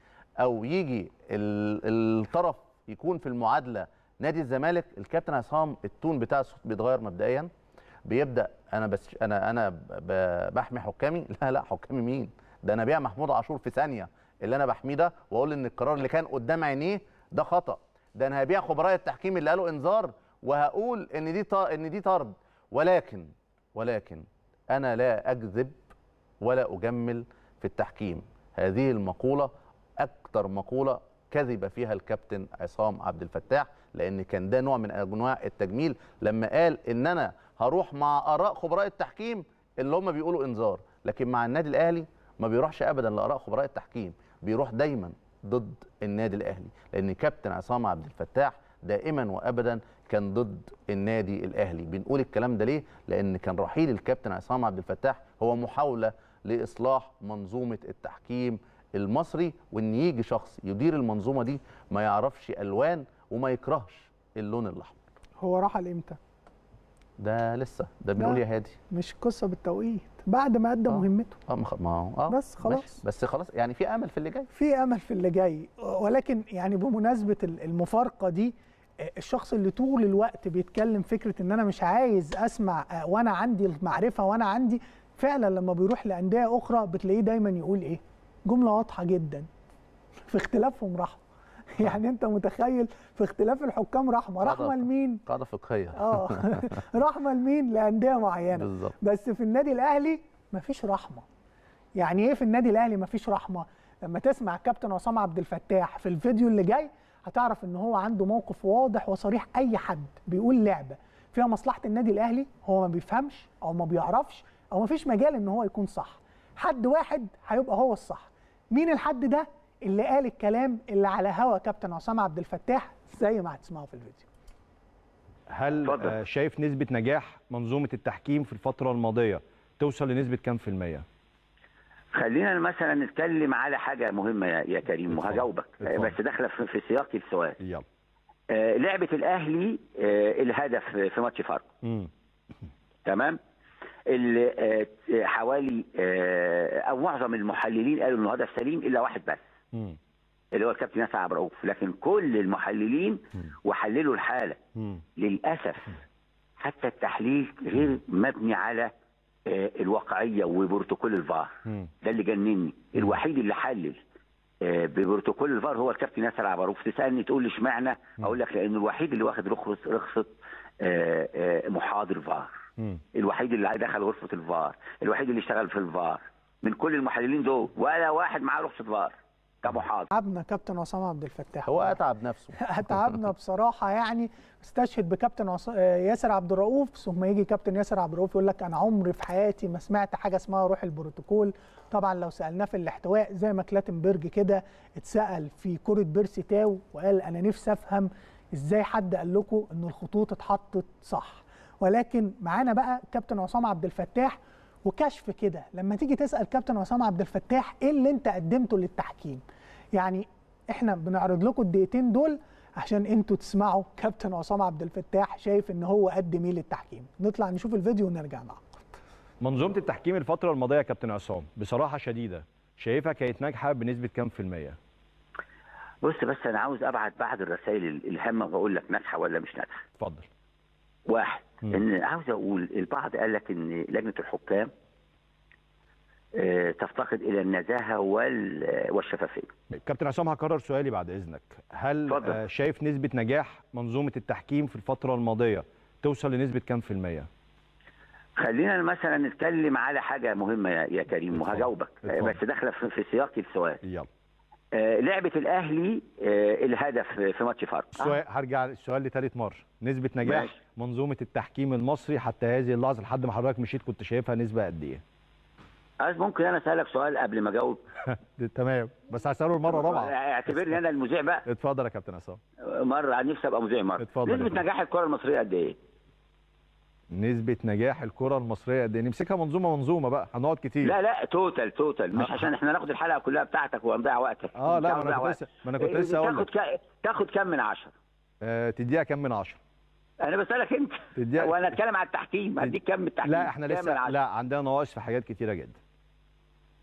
او يجي الطرف يكون في المعادله نادي الزمالك الكابتن عصام التون بتاع الصوت بيتغير مبدئيا بيبدا انا بس انا انا بحمي حكامي لا لا حكامي مين ده انا بيع محمود عاشور في ثانيه اللي انا بحميه ده واقول ان القرار اللي كان قدام عينيه ده خطا ده انا هبيع خبراء التحكيم اللي قالوا انذار وهقول ان دي ان دي طرد ولكن ولكن انا لا اكذب ولا اجمل في التحكيم هذه المقوله اكثر مقوله كذب فيها الكابتن عصام عبد الفتاح لان كان ده نوع من انواع التجميل لما قال ان انا هروح مع اراء خبراء التحكيم اللي هم بيقولوا انذار لكن مع النادي الاهلي ما بيروحش ابدا لاراء خبراء التحكيم بيروح دايما ضد النادي الاهلي لان كابتن عصام عبد الفتاح دائما وابدا كان ضد النادي الاهلي بنقول الكلام ده ليه لان كان رحيل الكابتن عصام عبد الفتاح هو محاوله لاصلاح منظومه التحكيم المصري وان يجي شخص يدير المنظومه دي ما يعرفش الوان وما يكرهش اللون الاحمر هو رحل امتى ده لسه ده بنقول يا هادي مش قصه بالتوقيت بعد ما ادى آه. مهمته اه ما هو اه بس خلاص ماشي. بس خلاص يعني في امل في اللي جاي في امل في اللي جاي ولكن يعني بمناسبه المفارقه دي آه، الشخص اللي طول الوقت بيتكلم فكره ان انا مش عايز اسمع آه، وانا عندي المعرفه وانا عندي فعلا لما بيروح لانديه اخرى بتلاقيه دايما يقول ايه جمله واضحه جدا في اختلافهم راحوا يعني انت متخيل في اختلاف الحكام رحمه رحمه لمين قاعده فقهيه اه رحمه لمين لانديه معينه بالزبط. بس في النادي الاهلي مفيش رحمه يعني ايه في النادي الاهلي مفيش رحمه لما تسمع كابتن عصام عبد الفتاح في الفيديو اللي جاي هتعرف ان هو عنده موقف واضح وصريح اي حد بيقول لعبه فيها مصلحه النادي الاهلي هو ما بيفهمش او ما بيعرفش او ما فيش مجال ان هو يكون صح حد واحد هيبقى هو الصح مين الحد ده اللي قال الكلام اللي على هوا كابتن عصام عبد الفتاح زي ما هتسمعوا في الفيديو هل آه، فضل. شايف نسبة نجاح منظومة التحكيم في الفترة الماضية توصل لنسبة كام في المية؟ خلينا مثلا نتكلم على حاجة مهمة يا كريم وهجاوبك آه، بس داخلة في سياق السؤال يلا آه لعبة الأهلي آه الهدف في ماتش فاركو تمام اللي آه، حوالي آه أو معظم المحللين قالوا إنه هدف سليم إلا واحد بس مم. اللي هو الكابتن ياسر عبد الرؤوف لكن كل المحللين وحللوا الحاله مم. للاسف حتى التحليل غير مبني على آه، الواقعيه وبروتوكول الفار ده اللي جنني الوحيد اللي حلل آه، ببروتوكول الفار هو الكابتن ياسر الرؤوف تسالني تقول لي اشمعنى اقول لك لان الوحيد اللي واخد رخصه آه، محاضر فار الوحيد اللي دخل غرفه الفار الوحيد اللي اشتغل في الفار من كل المحللين دول ولا واحد معاه رخصه فار كمحاضر تعبنا كابتن عصام عبد الفتاح هو اتعب نفسه اتعبنا بصراحه يعني استشهد بكابتن عص... ياسر عبد الرؤوف ثم يجي كابتن ياسر عبد الرؤوف يقول لك انا عمري في حياتي ما سمعت حاجه اسمها روح البروتوكول طبعا لو سالناه في الاحتواء زي ما كلاتنبرج كده اتسال في كوره بيرسي تاو وقال انا نفسي افهم ازاي حد قال لكم ان الخطوط اتحطت صح ولكن معانا بقى كابتن عصام عبد الفتاح وكشف كده لما تيجي تسال كابتن عصام عبد الفتاح ايه اللي انت قدمته للتحكيم يعني احنا بنعرض لكم الدقيقتين دول عشان انتوا تسمعوا كابتن عصام عبد الفتاح شايف ان هو قدم ايه للتحكيم نطلع نشوف الفيديو ونرجع نعقب منظومه التحكيم الفتره الماضيه يا كابتن عصام بصراحه شديده شايفها كانت ناجحه بنسبه كام في الميه بص بس انا عاوز ابعت بعض الرسائل الهامه واقول لك ناجحه ولا مش ناجحه اتفضل واحد ان عاوز اقول البعض قال لك ان لجنه الحكام آه، تفتقد الى النزاهه والشفافيه. كابتن عصام هكرر سؤالي بعد اذنك، هل آه، فضل. شايف نسبه نجاح منظومه التحكيم في الفتره الماضيه توصل لنسبه كام في الميه؟ خلينا مثلا نتكلم على حاجه مهمه يا كريم وهجاوبك بس داخله في سياق السؤال. يلا. آه، لعبه الاهلي آه، الهدف في ماتش فرق سؤال هرجع السؤال لثالث مره نسبه نجاح ماشي. منظومه التحكيم المصري حتى هذه اللحظه لحد ما حضرتك مشيت كنت شايفها نسبه قد ايه؟ عايز ممكن انا اسالك سؤال قبل ما اجاوب تمام بس هساله المره الرابعه اعتبرني انا المذيع بقى اتفضل يا كابتن عصام مره نفسي ابقى مذيع مره اتفضل نسبه نجاح الكره المصريه قد ايه؟ نسبه نجاح الكره المصريه دي إيه؟ نمسكها منظومه منظومه بقى هنقعد كتير لا لا توتال توتال مش آه. عشان احنا ناخد الحلقه كلها بتاعتك ونضيع وقتك اه لا ما انا كنت لسه ما انا كنت لسه إيه، هقول تاخد تاخد كام من 10 آه تديها كام من 10 انا بسالك انت تديها... وانا اتكلم على التحكيم هديك كام من التحكيم لا احنا لسه لا عندنا نواقص في حاجات كتيره جدا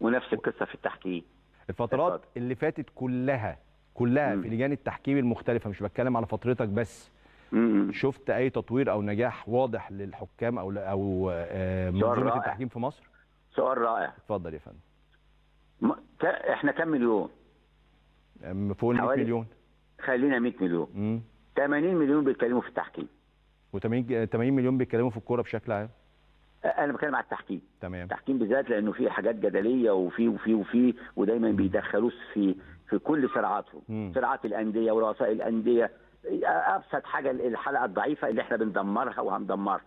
ونفس القصه في التحكيم الفترات اللي فاتت كلها كلها في لجان التحكيم المختلفه مش بتكلم على فترتك بس شفت اي تطوير او نجاح واضح للحكام او او آه، منظومه التحكيم في مصر سؤال رائع اتفضل يا فندم ك... احنا كام مليون فوق ال 100 حوالي... مليون خلينا 100 مليون مم. 80 مليون بيتكلموا في التحكيم و80 80 مليون بيتكلموا في الكوره بشكل عام انا بتكلم على التحكيم تمام التحكيم بالذات لانه في حاجات جدليه وفي وفي وفي ودايما بيدخلوه في في كل صراعاتهم صراعات الانديه ورؤساء الانديه ابسط حاجه الحلقه الضعيفه اللي احنا بندمرها وهندمرها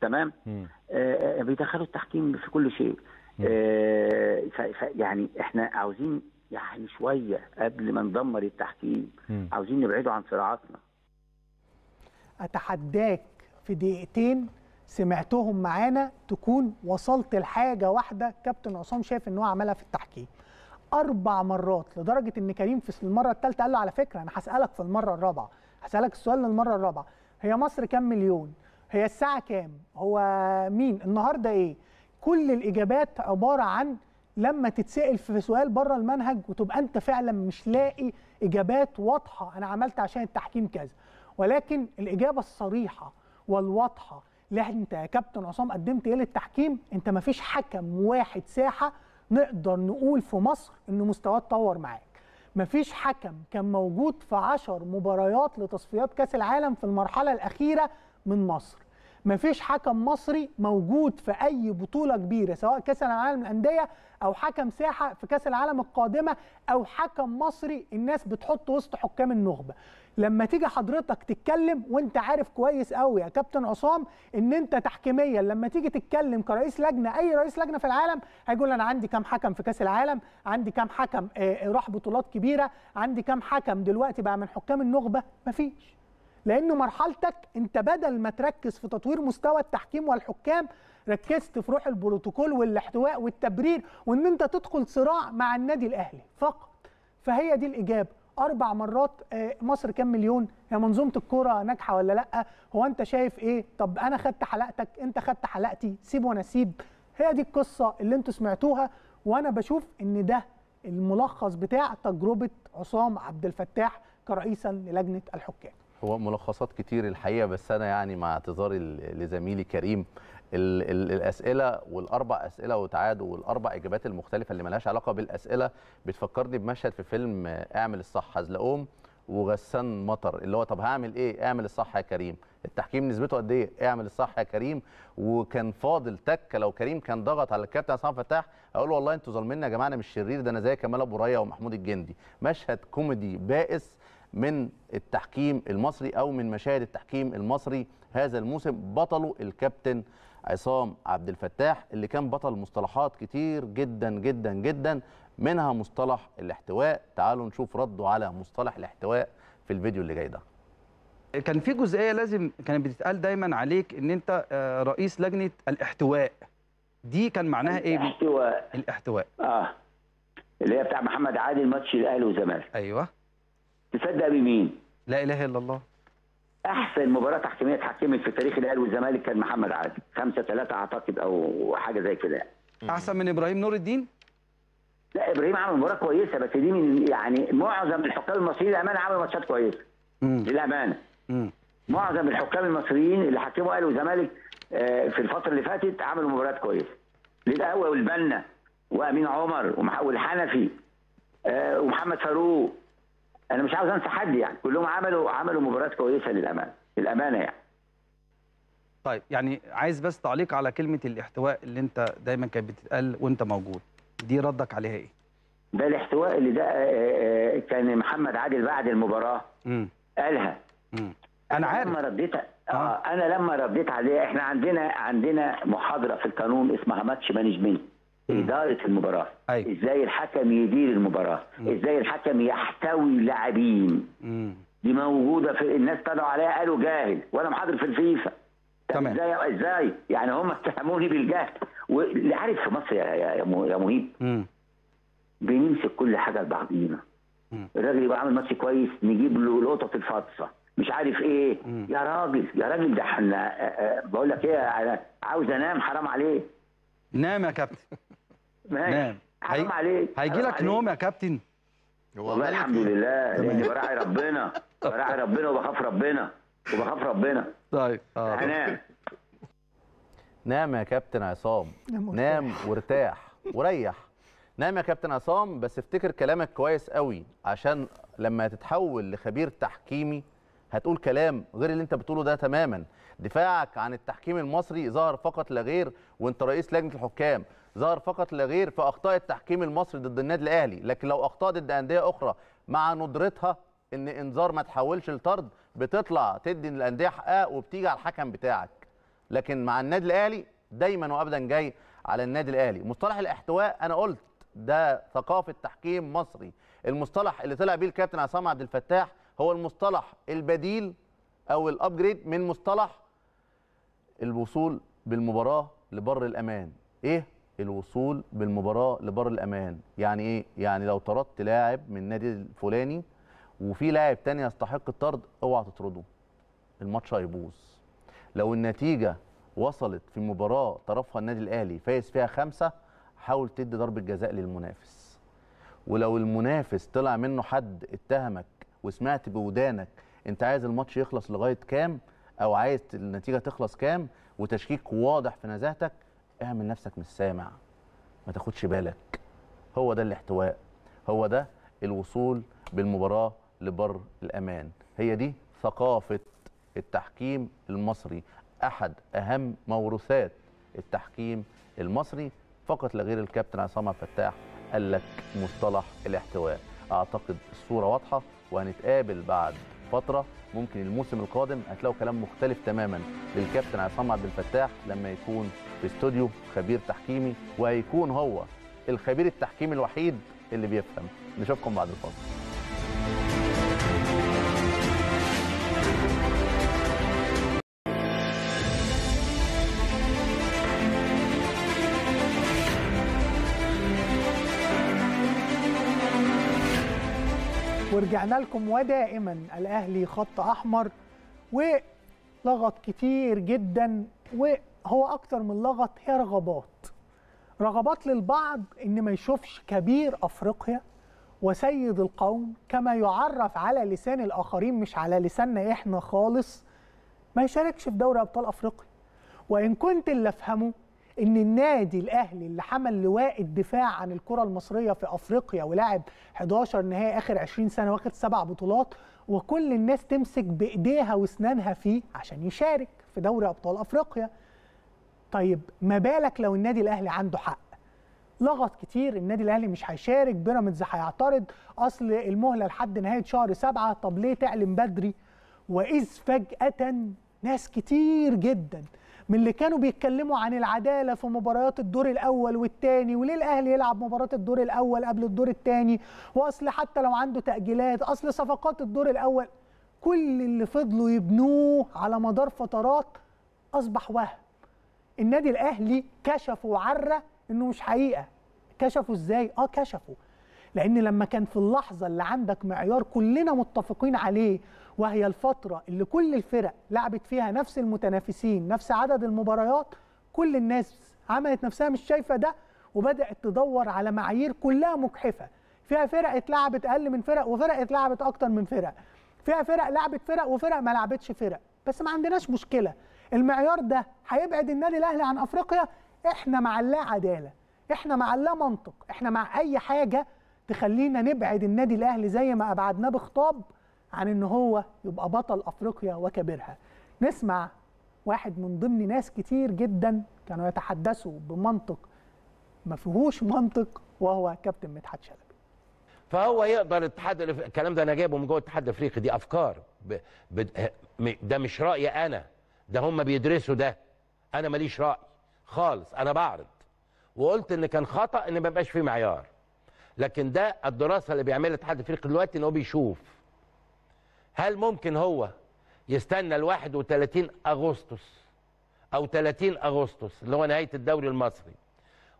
تمام آه،, آه بيدخلوا التحكيم في كل شيء آه يعني احنا عاوزين يعني شويه قبل ما ندمر التحكيم مم. عاوزين نبعده عن صراعاتنا اتحداك في دقيقتين سمعتهم معانا تكون وصلت لحاجه واحده كابتن عصام شايف ان هو عملها في التحكيم اربع مرات لدرجه ان كريم في المره الثالثه قال له على فكره انا هسالك في المره الرابعه هسالك السؤال للمره الرابعه هي مصر كام مليون هي الساعه كام هو مين النهارده ايه كل الاجابات عباره عن لما تتسال في سؤال بره المنهج وتبقى انت فعلا مش لاقي اجابات واضحه انا عملت عشان التحكيم كذا ولكن الاجابه الصريحه والواضحه لا انت يا كابتن عصام قدمت ايه للتحكيم انت مفيش حكم واحد ساحه نقدر نقول في مصر ان مستواه اتطور معاك مفيش حكم كان موجود في 10 مباريات لتصفيات كاس العالم في المرحله الاخيره من مصر مفيش حكم مصري موجود في اي بطوله كبيره سواء كاس العالم للانديه او حكم ساحه في كاس العالم القادمه او حكم مصري الناس بتحط وسط حكام النخبه لما تيجي حضرتك تتكلم وانت عارف كويس قوي يا كابتن عصام ان انت تحكيميا لما تيجي تتكلم كرئيس لجنه اي رئيس لجنه في العالم هيقول انا عندي كام حكم في كاس العالم عندي كام حكم آه، آه، راح بطولات كبيره عندي كام حكم دلوقتي بقى من حكام النخبه مفيش لانه مرحلتك انت بدل ما تركز في تطوير مستوى التحكيم والحكام ركزت في روح البروتوكول والاحتواء والتبرير وان انت تدخل صراع مع النادي الاهلي فقط فهي دي الاجابه اربع مرات آه، مصر كام مليون هي منظومه الكوره ناجحه ولا لا هو انت شايف ايه طب انا خدت حلقتك انت خدت حلقتي سيب وانا سيب هي دي القصه اللي انتوا سمعتوها وانا بشوف ان ده الملخص بتاع تجربه عصام عبد الفتاح كرئيسا للجنه الحكام هو ملخصات كتير الحقيقه بس انا يعني مع اعتذاري لزميلي كريم الاسئله والاربع اسئله وتعادوا والاربع اجابات المختلفه اللي ملهاش علاقه بالاسئله بتفكرني بمشهد في فيلم اعمل الصح حزلقوم وغسان مطر اللي هو طب هعمل ايه اعمل الصح يا كريم التحكيم نسبته قد ايه اعمل الصح يا كريم وكان فاضل تكه لو كريم كان ضغط على الكابتن عصام فتاح اقول له والله انتوا ظالميننا يا جماعه انا مش شرير ده انا زي كمال ابو ريا ومحمود الجندي مشهد كوميدي بائس من التحكيم المصري او من مشاهد التحكيم المصري هذا الموسم بطله الكابتن عصام عبد الفتاح اللي كان بطل مصطلحات كتير جدا جدا جدا منها مصطلح الاحتواء تعالوا نشوف رده على مصطلح الاحتواء في الفيديو اللي جاي ده كان في جزئيه لازم كانت بتتقال دايما عليك ان انت آه، رئيس لجنه الاحتواء دي كان معناها ايه الاحتواء الاحتواء اه اللي هي بتاع محمد عادل ماتش الاهلي والزمالك ايوه تصدق بمين لا اله الا الله احسن مباراه تحكيميه اتحكمت في تاريخ الاهلي والزمالك كان محمد عادل 5 3 اعتقد او حاجه زي كده احسن من ابراهيم نور الدين لا ابراهيم عمل مباراه كويسه بس دي من يعني معظم الحكام المصريين للامانه عملوا ماتشات كويسه للامانه معظم الحكام المصريين اللي حكموا اهلي والزمالك آه، في الفتره اللي فاتت عملوا مباريات كويسه للقهوه والبنا وامين عمر والحنفي آه، ومحمد فاروق انا مش عاوز انسى حد يعني كلهم عملوا عملوا مباريات كويسه للامانه للامانه يعني طيب يعني عايز بس تعليق على كلمه الاحتواء اللي انت دايما كانت بتتقال وانت موجود دي ردك عليها ايه ده الاحتواء اللي ده آه، آه، آه، كان محمد عادل بعد المباراه مم. قالها مم. انا عارف لما رديت آه. انا لما رديت عليه احنا عندنا عندنا محاضره في القانون اسمها ماتش مانجمنت اداره المباراه أيوة. ازاي الحكم يدير المباراه مم. ازاي الحكم يحتوي لاعبين دي موجوده في الناس طلعوا عليها قالوا جاهل وانا محاضر في الفيفا تمام ازاي ازاي يعني هم اتهموني بالجهل واللي عارف في مصر يا يا يا مهيب بنمسك كل حاجه لبعضينا الراجل يبقى عامل ماتش كويس نجيب له القطط الفاطسه مش عارف ايه مم. يا راجل يا راجل ده احنا بقول لك ايه انا عاوز انام حرام عليه نام يا كابتن ماشي نام حرام هي... عليك هيجي لك نوم يا كابتن والله الحمد يعني. لله لاني يعني براعي ربنا براعي ربنا وبخاف ربنا وبخاف ربنا طيب اه هنام نام يا كابتن عصام نام وارتاح وريح نعم يا كابتن عصام بس افتكر كلامك كويس قوي عشان لما تتحول لخبير تحكيمي هتقول كلام غير اللي انت بتقوله ده تماما دفاعك عن التحكيم المصري ظهر فقط لا غير وانت رئيس لجنه الحكام ظهر فقط لا غير في اخطاء التحكيم المصري ضد النادي الاهلي لكن لو اخطاء ضد انديه اخرى مع ندرتها ان انذار ما تحولش لطرد بتطلع تدي الانديه حقها وبتيجي على الحكم بتاعك لكن مع النادي الاهلي دايما وابدا جاي على النادي الاهلي مصطلح الاحتواء انا قلت ده ثقافه تحكيم مصري المصطلح اللي طلع بيه الكابتن عصام عبد الفتاح هو المصطلح البديل او الابجريد من مصطلح الوصول بالمباراه لبر الامان ايه الوصول بالمباراه لبر الامان يعني ايه يعني لو طردت لاعب من النادي الفلاني وفي لاعب تاني يستحق الطرد اوعى تطرده الماتش هيبوظ لو النتيجه وصلت في مباراه طرفها النادي الاهلي فايز فيها خمسه حاول تدي ضربه جزاء للمنافس ولو المنافس طلع منه حد اتهمك وسمعت بودانك انت عايز الماتش يخلص لغايه كام او عايز النتيجه تخلص كام وتشكيك واضح في نزاهتك اعمل نفسك مش سامع ما تاخدش بالك هو ده الاحتواء هو ده الوصول بالمباراه لبر الامان هي دي ثقافه التحكيم المصري احد اهم موروثات التحكيم المصري فقط لغير الكابتن عصام عبد الفتاح قال لك مصطلح الاحتواء اعتقد الصوره واضحه وهنتقابل بعد فتره ممكن الموسم القادم هتلاقوا كلام مختلف تماما للكابتن عصام عبد الفتاح لما يكون في استوديو خبير تحكيمي وهيكون هو الخبير التحكيمي الوحيد اللي بيفهم نشوفكم بعد الفاصل ورجعنا لكم ودائما الاهلي خط احمر ولغط كتير جدا وهو اكتر من لغط هي رغبات رغبات للبعض ان ما يشوفش كبير افريقيا وسيد القوم كما يعرف على لسان الاخرين مش على لساننا احنا خالص ما يشاركش في دوري ابطال افريقيا وان كنت اللي افهمه ان النادي الاهلي اللي حمل لواء الدفاع عن الكره المصريه في افريقيا ولاعب 11 نهائي اخر 20 سنه واخد سبع بطولات وكل الناس تمسك بايديها واسنانها فيه عشان يشارك في دوري ابطال افريقيا طيب ما بالك لو النادي الاهلي عنده حق لغط كتير النادي الاهلي مش هيشارك بيراميدز هيعترض اصل المهله لحد نهايه شهر سبعة طب ليه تعلن بدري واذ فجاه ناس كتير جدا من اللي كانوا بيتكلموا عن العداله في مباريات الدور الاول والثاني وليه الاهلي يلعب مباراه الدور الاول قبل الدور الثاني واصل حتى لو عنده تاجيلات اصل صفقات الدور الاول كل اللي فضلوا يبنوه على مدار فترات اصبح وهم النادي الاهلي كشفوا عره انه مش حقيقه كشفوا ازاي اه كشفوا لان لما كان في اللحظه اللي عندك معيار كلنا متفقين عليه وهي الفترة اللي كل الفرق لعبت فيها نفس المتنافسين نفس عدد المباريات كل الناس عملت نفسها مش شايفة ده وبدأت تدور على معايير كلها مجحفة فيها فرق اتلعبت أقل من فرق وفرق اتلعبت أكتر من فرق فيها فرق لعبت فرق وفرق ما لعبتش فرق بس ما عندناش مشكلة المعيار ده هيبعد النادي الأهلي عن أفريقيا احنا مع لا عدالة احنا مع لا منطق احنا مع أي حاجة تخلينا نبعد النادي الأهلي زي ما أبعدناه بخطاب عن ان هو يبقى بطل افريقيا وكبيرها نسمع واحد من ضمن ناس كتير جدا كانوا يتحدثوا بمنطق ما فيهوش منطق وهو كابتن مدحت شلبي فهو يقدر الاتحاد الكلام ده انا جايبه من جوه الاتحاد الافريقي دي افكار ب... ب... ده مش رايي انا ده هم بيدرسوا ده انا ماليش راي خالص انا بعرض وقلت ان كان خطا ان ما يبقاش فيه معيار لكن ده الدراسه اللي بيعملها الاتحاد الافريقي دلوقتي ان هو بيشوف هل ممكن هو يستنى ال 31 اغسطس او 30 اغسطس اللي هو نهايه الدوري المصري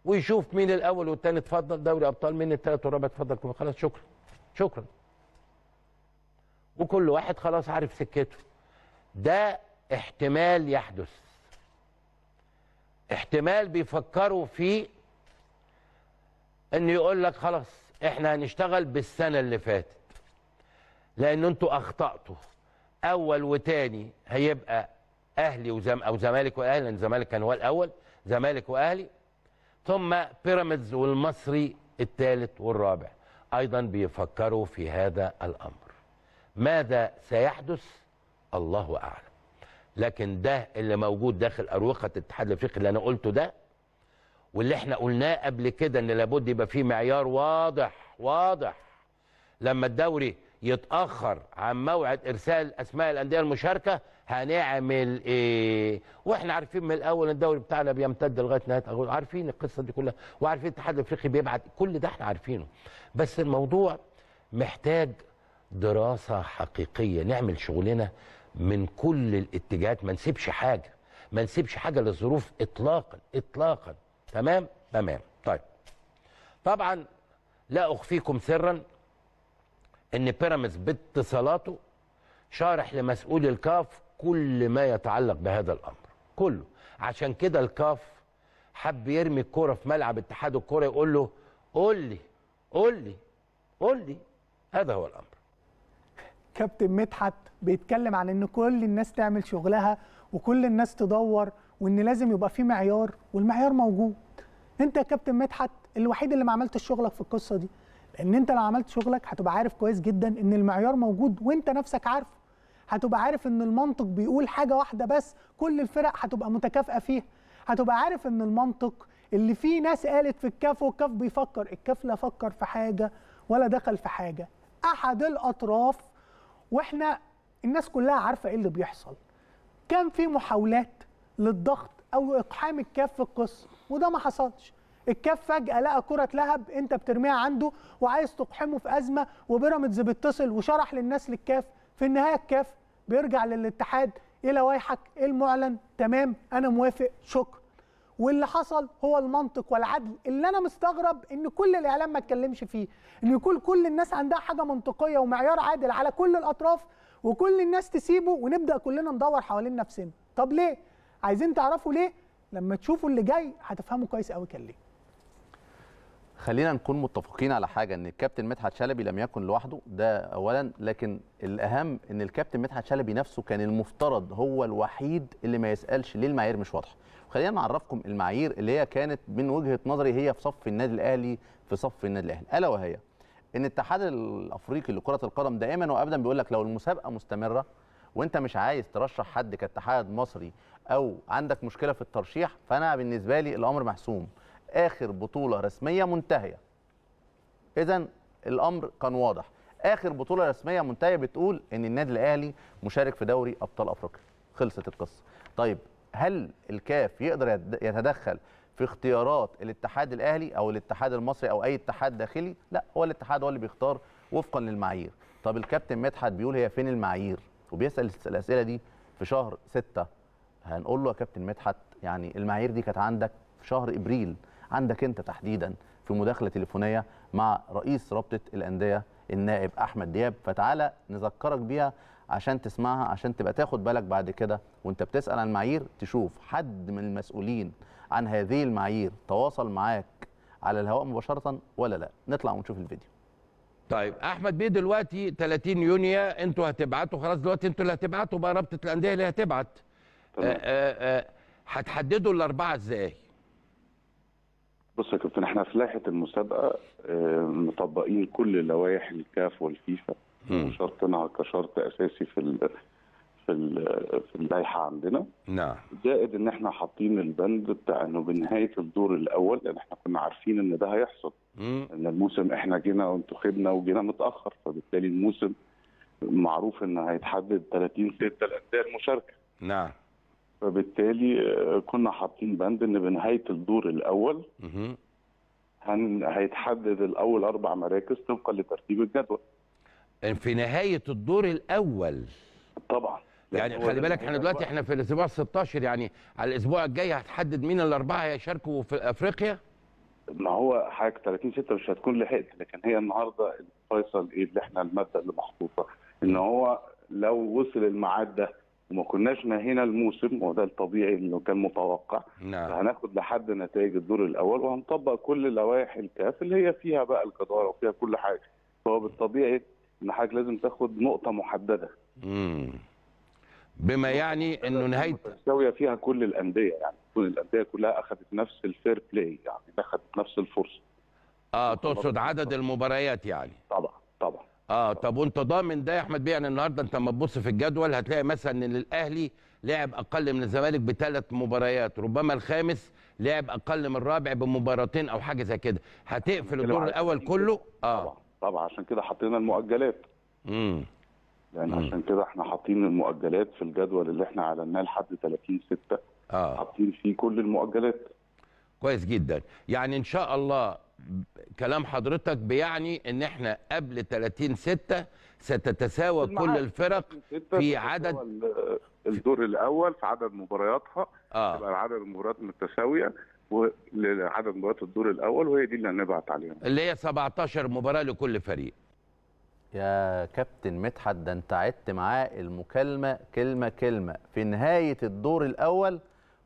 ويشوف مين الاول والثاني اتفضل دوري ابطال مين الثالث والرابع اتفضل خلاص شكرا شكرا وكل واحد خلاص عارف سكته ده احتمال يحدث احتمال بيفكروا فيه ان يقول لك خلاص احنا هنشتغل بالسنه اللي فاتت لان انتوا اخطاتوا اول وتاني هيبقى اهلي وزم او زمالك واهلي لان الزمالك كان هو الاول زمالك واهلي ثم بيراميدز والمصري الثالث والرابع ايضا بيفكروا في هذا الامر ماذا سيحدث الله اعلم لكن ده اللي موجود داخل اروقه الاتحاد الافريقي اللي انا قلته ده واللي احنا قلناه قبل كده ان لابد يبقى فيه معيار واضح واضح لما الدوري يتاخر عن موعد ارسال اسماء الانديه المشاركه هنعمل ايه واحنا عارفين من الاول الدوري بتاعنا بيمتد لغايه نهايه اغسطس عارفين القصه دي كلها وعارفين الاتحاد الافريقي بيبعت كل ده احنا عارفينه بس الموضوع محتاج دراسه حقيقيه نعمل شغلنا من كل الاتجاهات ما نسيبش حاجه ما نسيبش حاجه للظروف اطلاقا اطلاقا تمام تمام طيب طبعا لا اخفيكم سرا ان بيراميدز باتصالاته شارح لمسؤول الكاف كل ما يتعلق بهذا الامر كله عشان كده الكاف حب يرمي الكوره في ملعب اتحاد الكوره يقول له قول لي قول لي قول لي هذا هو الامر كابتن مدحت بيتكلم عن ان كل الناس تعمل شغلها وكل الناس تدور وان لازم يبقى في معيار والمعيار موجود انت يا كابتن مدحت الوحيد اللي ما عملتش شغلك في القصه دي لان انت لو عملت شغلك هتبقى عارف كويس جدا ان المعيار موجود وانت نفسك عارفه هتبقى عارف ان المنطق بيقول حاجه واحده بس كل الفرق هتبقى متكافئه فيها هتبقى عارف ان المنطق اللي فيه ناس قالت في الكاف والكاف بيفكر الكاف لا فكر في حاجه ولا دخل في حاجه احد الاطراف واحنا الناس كلها عارفه ايه اللي بيحصل كان في محاولات للضغط او اقحام الكاف في القصه وده ما حصلش الكاف فجاه لقى كره لهب انت بترميها عنده وعايز تقحمه في ازمه وبيراميدز بيتصل وشرح للناس للكاف في النهايه الكاف بيرجع للاتحاد ايه لوائحك ايه المعلن تمام انا موافق شكرا واللي حصل هو المنطق والعدل اللي انا مستغرب ان كل الاعلام ما اتكلمش فيه ان يكون كل الناس عندها حاجه منطقيه ومعيار عادل على كل الاطراف وكل الناس تسيبه ونبدا كلنا ندور حوالين نفسنا طب ليه عايزين تعرفوا ليه لما تشوفوا اللي جاي هتفهموا كويس قوي كان ليه خلينا نكون متفقين على حاجه ان الكابتن مدحت شلبي لم يكن لوحده ده اولا لكن الاهم ان الكابتن مدحت شلبي نفسه كان المفترض هو الوحيد اللي ما يسالش ليه المعايير مش واضحه خلينا نعرفكم المعايير اللي هي كانت من وجهه نظري هي في صف النادي الاهلي في صف النادي الاهلي الا وهي ان الاتحاد الافريقي لكره القدم دائما وابدا بيقول لك لو المسابقه مستمره وانت مش عايز ترشح حد كاتحاد مصري او عندك مشكله في الترشيح فانا بالنسبه لي الامر محسوم اخر بطوله رسميه منتهيه اذا الامر كان واضح اخر بطوله رسميه منتهيه بتقول ان النادي الاهلي مشارك في دوري ابطال افريقيا خلصت القصه طيب هل الكاف يقدر يتدخل في اختيارات الاتحاد الاهلي او الاتحاد المصري او اي اتحاد داخلي لا هو الاتحاد هو اللي بيختار وفقا للمعايير طب الكابتن مدحت بيقول هي فين المعايير وبيسال الاسئله دي في شهر 6 هنقول له يا كابتن مدحت يعني المعايير دي كانت عندك في شهر ابريل عندك انت تحديدا في مداخله تليفونيه مع رئيس رابطه الانديه النائب احمد دياب فتعالى نذكرك بيها عشان تسمعها عشان تبقى تاخد بالك بعد كده وانت بتسال عن المعايير تشوف حد من المسؤولين عن هذه المعايير تواصل معاك على الهواء مباشره ولا لا نطلع ونشوف الفيديو طيب احمد بيه دلوقتي 30 يونيو انتوا هتبعتوا خلاص دلوقتي انتوا اللي هتبعتوا بقى رابطه الانديه اللي هتبعت آه، آه، آه، هتحددوا الاربعه ازاي بص يا كابتن احنا في لائحه المسابقه آه، مطبقين كل لوائح الكاف والفيفا وشرطنا كشرط اساسي في ال في ال في اللائحه عندنا نعم زائد ان احنا حاطين البند بتاع انه بنهايه الدور الاول لان احنا كنا عارفين ان ده هيحصل مم. ان الموسم احنا جينا وانتوا خدنا وجينا متاخر فبالتالي الموسم معروف ان هيتحدد 30 6 الانديه المشاركه نعم فبالتالي آه، كنا حاطين بند ان بنهايه الدور الاول هن هيتحدد الاول اربع مراكز طبقا لترتيب الجدول في نهايه الدور الاول طبعا يعني خلي بالك احنا دلوقتي احنا في الاسبوع 16 يعني على الاسبوع الجاي هتحدد مين الاربعه هيشاركوا في افريقيا ما هو حاجه 30 6 مش هتكون لحقت لكن هي النهارده الفيصل ايه اللي احنا الماده اللي محطوطه ان هو لو وصل الميعاد ده وما كناش نهينا الموسم وده الطبيعي انه كان متوقع نعم. فهناخد لحد نتائج الدور الاول وهنطبق كل لوائح الكاف اللي هي فيها بقى الجداره وفيها كل حاجه فهو بالطبيعي ان حضرتك لازم تاخد نقطه محدده امم بما يعني انه نهايه متساويه فيها كل الانديه يعني كل الانديه كلها اخذت نفس الفير بلاي يعني اخذت نفس الفرصه اه تقصد عدد المباريات يعني طبعا اه طب وانت ضامن ده يا احمد بيه يعني النهارده انت لما تبص في الجدول هتلاقي مثلا ان الاهلي لعب اقل من الزمالك بثلاث مباريات ربما الخامس لعب اقل من الرابع بمباراتين او حاجه زي كده هتقفل الدور الاول كله اه طبعا طبعا عشان كده حطينا المؤجلات امم يعني مم. عشان كده احنا حاطين المؤجلات في الجدول اللي احنا اعلناه لحد 30 6 اه حاطين فيه كل المؤجلات كويس جدا يعني ان شاء الله كلام حضرتك بيعني ان احنا قبل 30 6 ستتساوى كل الفرق في عدد الدور الاول في عدد مبارياتها آه. تبقى عدد المباريات متساويه ولعدد مباريات الدور الاول وهي دي اللي هنبعت عليها اللي هي 17 مباراه لكل فريق يا كابتن مدحت ده انت عدت معاه المكالمه كلمه كلمه في نهايه الدور الاول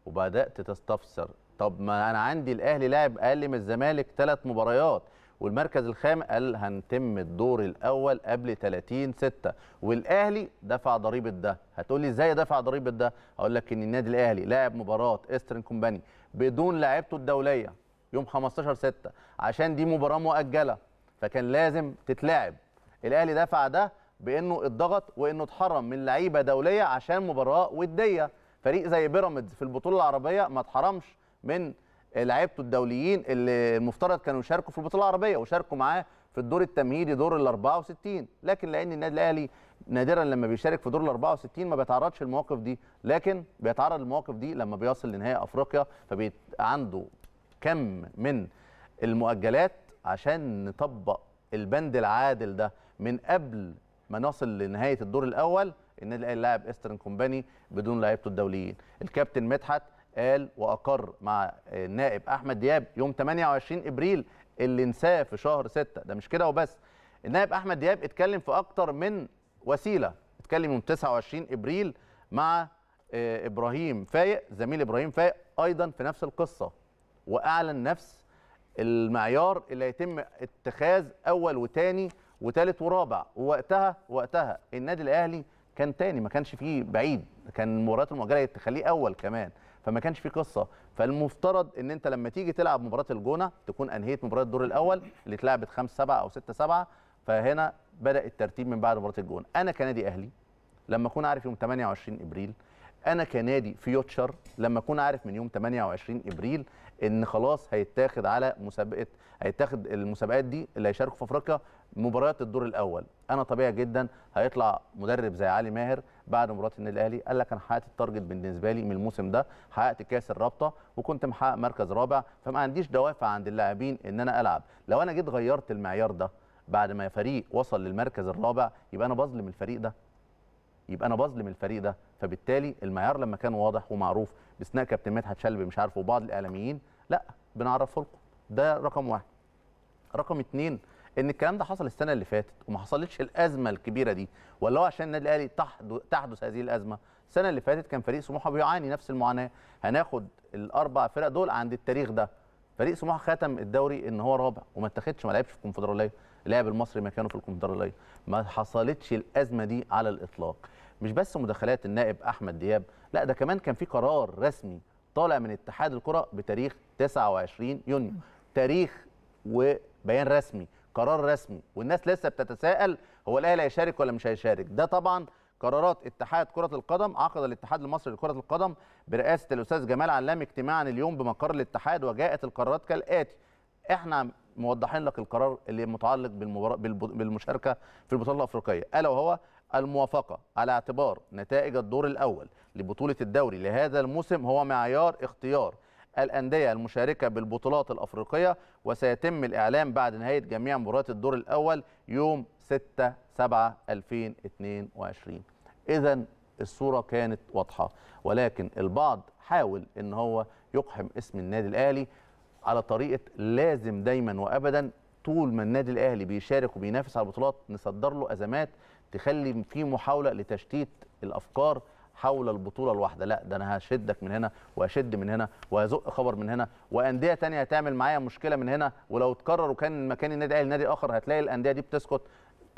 وبدات تستفسر طب ما انا عندي الاهلي لاعب اقل من الزمالك ثلاث مباريات والمركز الخام قال هنتم الدور الاول قبل 30 6 والاهلي دفع ضريبه ده هتقول لي ازاي دفع ضريبه ده اقول لك ان النادي الاهلي لعب مباراه ايسترن كومباني بدون لاعبته الدوليه يوم 15 6 عشان دي مباراه مؤجله فكان لازم تتلعب الاهلي دفع ده بانه اتضغط وانه اتحرم من لعيبه دوليه عشان مباراه وديه فريق زي بيراميدز في البطوله العربيه ما اتحرمش من لعيبته الدوليين اللي المفترض كانوا يشاركوا في البطوله العربيه وشاركوا معاه في الدور التمهيدي دور ال 64 لكن لان النادي الاهلي نادرا لما بيشارك في دور ال 64 ما بيتعرضش للمواقف دي لكن بيتعرض للمواقف دي لما بيصل لنهائي افريقيا فبيبقى عنده كم من المؤجلات عشان نطبق البند العادل ده من قبل ما نصل لنهايه الدور الاول النادي الاهلي لاعب استرن كومباني بدون لعيبته الدوليين الكابتن مدحت قال واقر مع النائب احمد دياب يوم 28 ابريل اللي انساه في شهر 6 ده مش كده وبس النائب احمد دياب اتكلم في اكتر من وسيله اتكلم يوم 29 ابريل مع آه، ابراهيم فايق زميل ابراهيم فايق ايضا في نفس القصه واعلن نفس المعيار اللي هيتم اتخاذ اول وثاني وثالث ورابع ووقتها وقتها النادي الاهلي كان تاني ما كانش فيه بعيد كان مباريات المؤجله تخليه اول كمان فما كانش في قصه فالمفترض ان انت لما تيجي تلعب مباراه الجونه تكون انهيت مباراه الدور الاول اللي اتلعبت 5 7 او 6 7 فهنا بدا الترتيب من بعد مباراه الجونه انا كنادي اهلي لما اكون عارف يوم 28 ابريل انا كنادي فيوتشر لما اكون عارف من يوم 28 ابريل ان خلاص هيتاخد على مسابقه هيتاخد المسابقات دي اللي هيشاركوا في افريقيا مباريات الدور الاول انا طبيعي جدا هيطلع مدرب زي علي ماهر بعد مباراه النادي الاهلي قال لك انا حققت التارجت بالنسبه لي من الموسم ده حققت كاس الرابطه وكنت محقق مركز رابع فما عنديش دوافع عند اللاعبين ان انا العب لو انا جيت غيرت المعيار ده بعد ما فريق وصل للمركز الرابع يبقى انا بظلم الفريق ده يبقى انا بظلم الفريق ده فبالتالي المعيار لما كان واضح ومعروف باثناء كابتن مدحت شلبي مش عارف وبعض الاعلاميين لا بنعرفه لكم ده رقم واحد رقم اثنين ان الكلام ده حصل السنه اللي فاتت وما حصلتش الازمه الكبيره دي ولا هو عشان النادي الاهلي تحدث هذه الازمه السنه اللي فاتت كان فريق سموحه بيعاني نفس المعاناه هناخد الاربع فرق دول عند التاريخ ده فريق سموحه ختم الدوري ان هو رابع وما اتخدش ما لعبش في الكونفدراليه لعب المصري مكانه في الكونفدراليه ما حصلتش الازمه دي على الاطلاق مش بس مداخلات النائب احمد دياب لا ده كمان كان في قرار رسمي طالع من اتحاد الكره بتاريخ 29 يونيو تاريخ وبيان رسمي قرار رسمي والناس لسه بتتساءل هو الاهلي هيشارك ولا مش هيشارك ده طبعا قرارات اتحاد كرة القدم عقد الاتحاد المصري لكرة القدم برئاسة الأستاذ جمال علام اجتماعا اليوم بمقر الاتحاد وجاءت القرارات كالآتي احنا موضحين لك القرار اللي متعلق بالمشاركة في البطولة الأفريقية ألا وهو الموافقة على اعتبار نتائج الدور الأول لبطولة الدوري لهذا الموسم هو معيار اختيار الأندية المشاركة بالبطولات الأفريقية وسيتم الإعلام بعد نهاية جميع مباريات الدور الأول يوم 6 7 2022 إذا الصورة كانت واضحة ولكن البعض حاول أن هو يقحم اسم النادي الأهلي على طريقة لازم دايما وأبدا طول ما النادي الأهلي بيشارك وبينافس على البطولات نصدر له أزمات تخلي في محاولة لتشتيت الأفكار حول البطوله الواحده لا ده انا هشدك من هنا واشد من هنا وازق خبر من هنا وانديه ثانيه هتعمل معايا مشكله من هنا ولو اتكرر وكان مكان النادي الاهلي نادي اخر هتلاقي الانديه دي بتسكت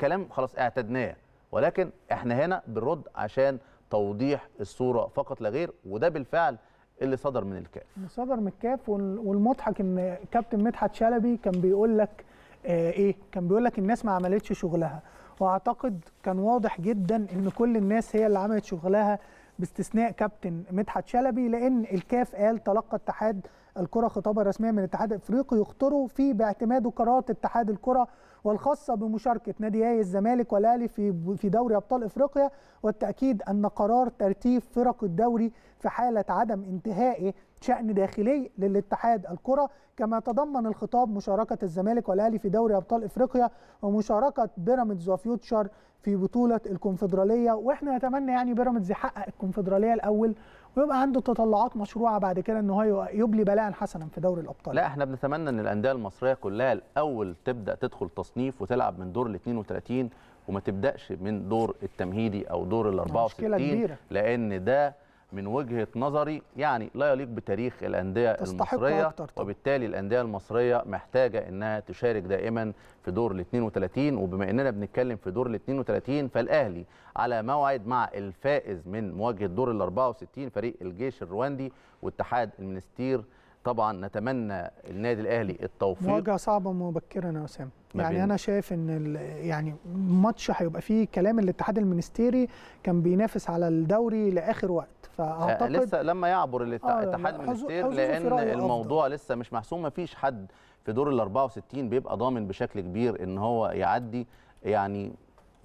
كلام خلاص اعتدناه ولكن احنا هنا بنرد عشان توضيح الصوره فقط لا غير وده بالفعل اللي صدر من الكاف اللي صدر من الكاف والمضحك ان كابتن مدحت شلبي كان بيقول لك آه، ايه كان بيقول لك الناس ما عملتش شغلها واعتقد كان واضح جدا ان كل الناس هي اللي عملت شغلها باستثناء كابتن مدحت شلبي لان الكاف قال تلقى اتحاد الكره خطابا رسميا من الاتحاد الافريقي يخطروا فيه باعتماده قرارات اتحاد الكره والخاصه بمشاركه ناديي الزمالك والاهلي في في دوري ابطال افريقيا والتاكيد ان قرار ترتيب فرق الدوري في حاله عدم انتهائه شأن داخلي للاتحاد الكرة كما تضمن الخطاب مشاركة الزمالك والأهلي في دوري أبطال إفريقيا ومشاركة بيراميدز وفيوتشر في بطولة الكونفدرالية وإحنا نتمنى يعني بيراميدز يحقق الكونفدرالية الأول ويبقى عنده تطلعات مشروعه بعد كده ان هو يبلي بلاء حسنا في دوري الابطال لا احنا بنتمنى ان الانديه المصريه كلها الاول تبدا تدخل تصنيف وتلعب من دور ال 32 وما تبداش من دور التمهيدي او دور ال 64 لان ده من وجهه نظري يعني لا يليق بتاريخ الانديه المصريه أكتر وبالتالي الانديه المصريه محتاجه انها تشارك دائما في دور ال 32 وبما اننا بنتكلم في دور ال 32 فالاهلي على موعد مع الفائز من مواجهه دور ال 64 فريق الجيش الرواندي واتحاد المنستير طبعا نتمنى النادي الاهلي التوفيق مواجهه صعبه مبكرا يا اسامه يعني انا شايف ان يعني ماتش هيبقى فيه كلام الاتحاد المنستيري كان بينافس على الدوري لاخر وقت فاعتقد آه، لسه لما يعبر آه، الاتحاد آه المنستيري لان الموضوع أفضل. لسه مش محسوم ما فيش حد في دور ال 64 بيبقى ضامن بشكل كبير ان هو يعدي يعني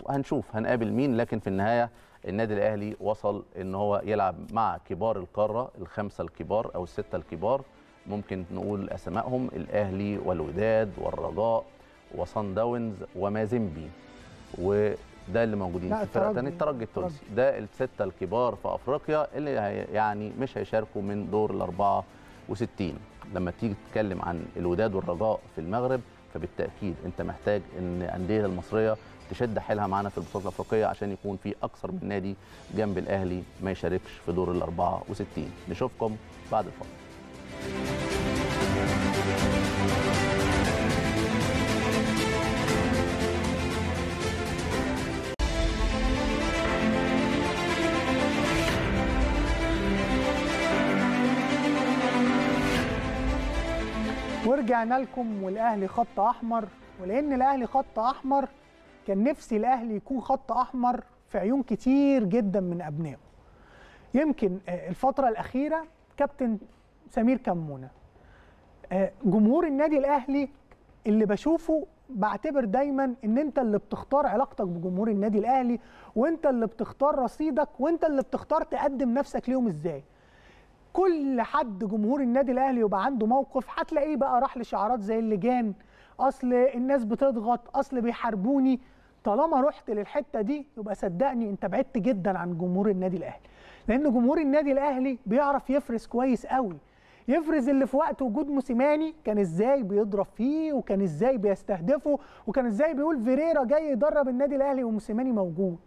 هنشوف هنقابل مين لكن في النهايه النادي الاهلي وصل ان هو يلعب مع كبار القاره الخمسه الكبار او السته الكبار ممكن نقول اسمائهم الاهلي والوداد والرجاء وصن داونز ومازيمبي وده اللي موجودين في فرقه ثانيه الترجي التونسي ده السته الكبار في افريقيا اللي يعني مش هيشاركوا من دور ال 64 لما تيجي تتكلم عن الوداد والرجاء في المغرب فبالتاكيد انت محتاج ان الانديه المصريه تشد حيلها معانا في البطولات الافريقيه عشان يكون في اكثر من نادي جنب الاهلي ما يشاركش في دور ال 64 نشوفكم بعد الفاصل ورجعنا لكم والاهلي خط احمر ولان الاهلي خط احمر كان نفسي الاهلي يكون خط احمر في عيون كتير جدا من ابنائه يمكن آه، الفتره الاخيره كابتن سمير كمونه آه، جمهور النادي الاهلي اللي بشوفه بعتبر دايما ان انت اللي بتختار علاقتك بجمهور النادي الاهلي وانت اللي بتختار رصيدك وانت اللي بتختار تقدم نفسك ليهم ازاي كل حد جمهور النادي الاهلي يبقى عنده موقف هتلاقيه بقى راح لشعارات زي اللجان اصل الناس بتضغط اصل بيحاربوني طالما رحت للحته دي يبقى صدقني انت بعدت جدا عن جمهور النادي الاهلي لان جمهور النادي الاهلي بيعرف يفرز كويس قوي يفرز اللي في وقت وجود موسيماني كان ازاي بيضرب فيه وكان ازاي بيستهدفه وكان ازاي بيقول فيريرا جاي يدرب النادي الاهلي وموسيماني موجود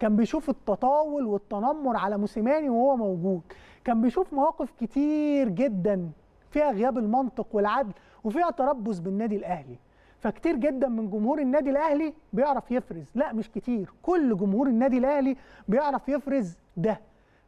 كان بيشوف التطاول والتنمر على موسيماني وهو موجود كان بيشوف مواقف كتير جدا فيها غياب المنطق والعدل وفيها تربص بالنادي الاهلي فكتير جدا من جمهور النادي الاهلي بيعرف يفرز لا مش كتير كل جمهور النادي الاهلي بيعرف يفرز ده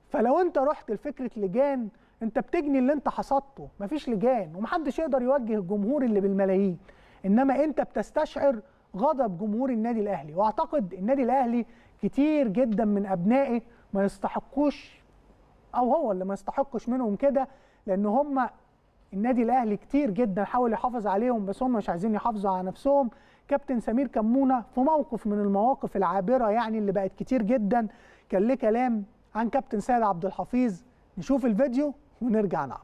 فلو انت رحت لفكره لجان انت بتجني اللي انت حصدته مفيش لجان ومحدش يقدر يوجه الجمهور اللي بالملايين انما انت بتستشعر غضب جمهور النادي الاهلي واعتقد النادي الاهلي كتير جدا من ابنائه ما يستحقوش او هو اللي ما يستحقش منهم كده لان هم النادي الاهلي كتير جدا حاول يحافظ عليهم بس هم مش عايزين يحافظوا على نفسهم كابتن سمير كمونه في موقف من المواقف العابره يعني اللي بقت كتير جدا كان ليه كلام عن كابتن سيد عبد الحفيظ نشوف الفيديو ونرجع نعقد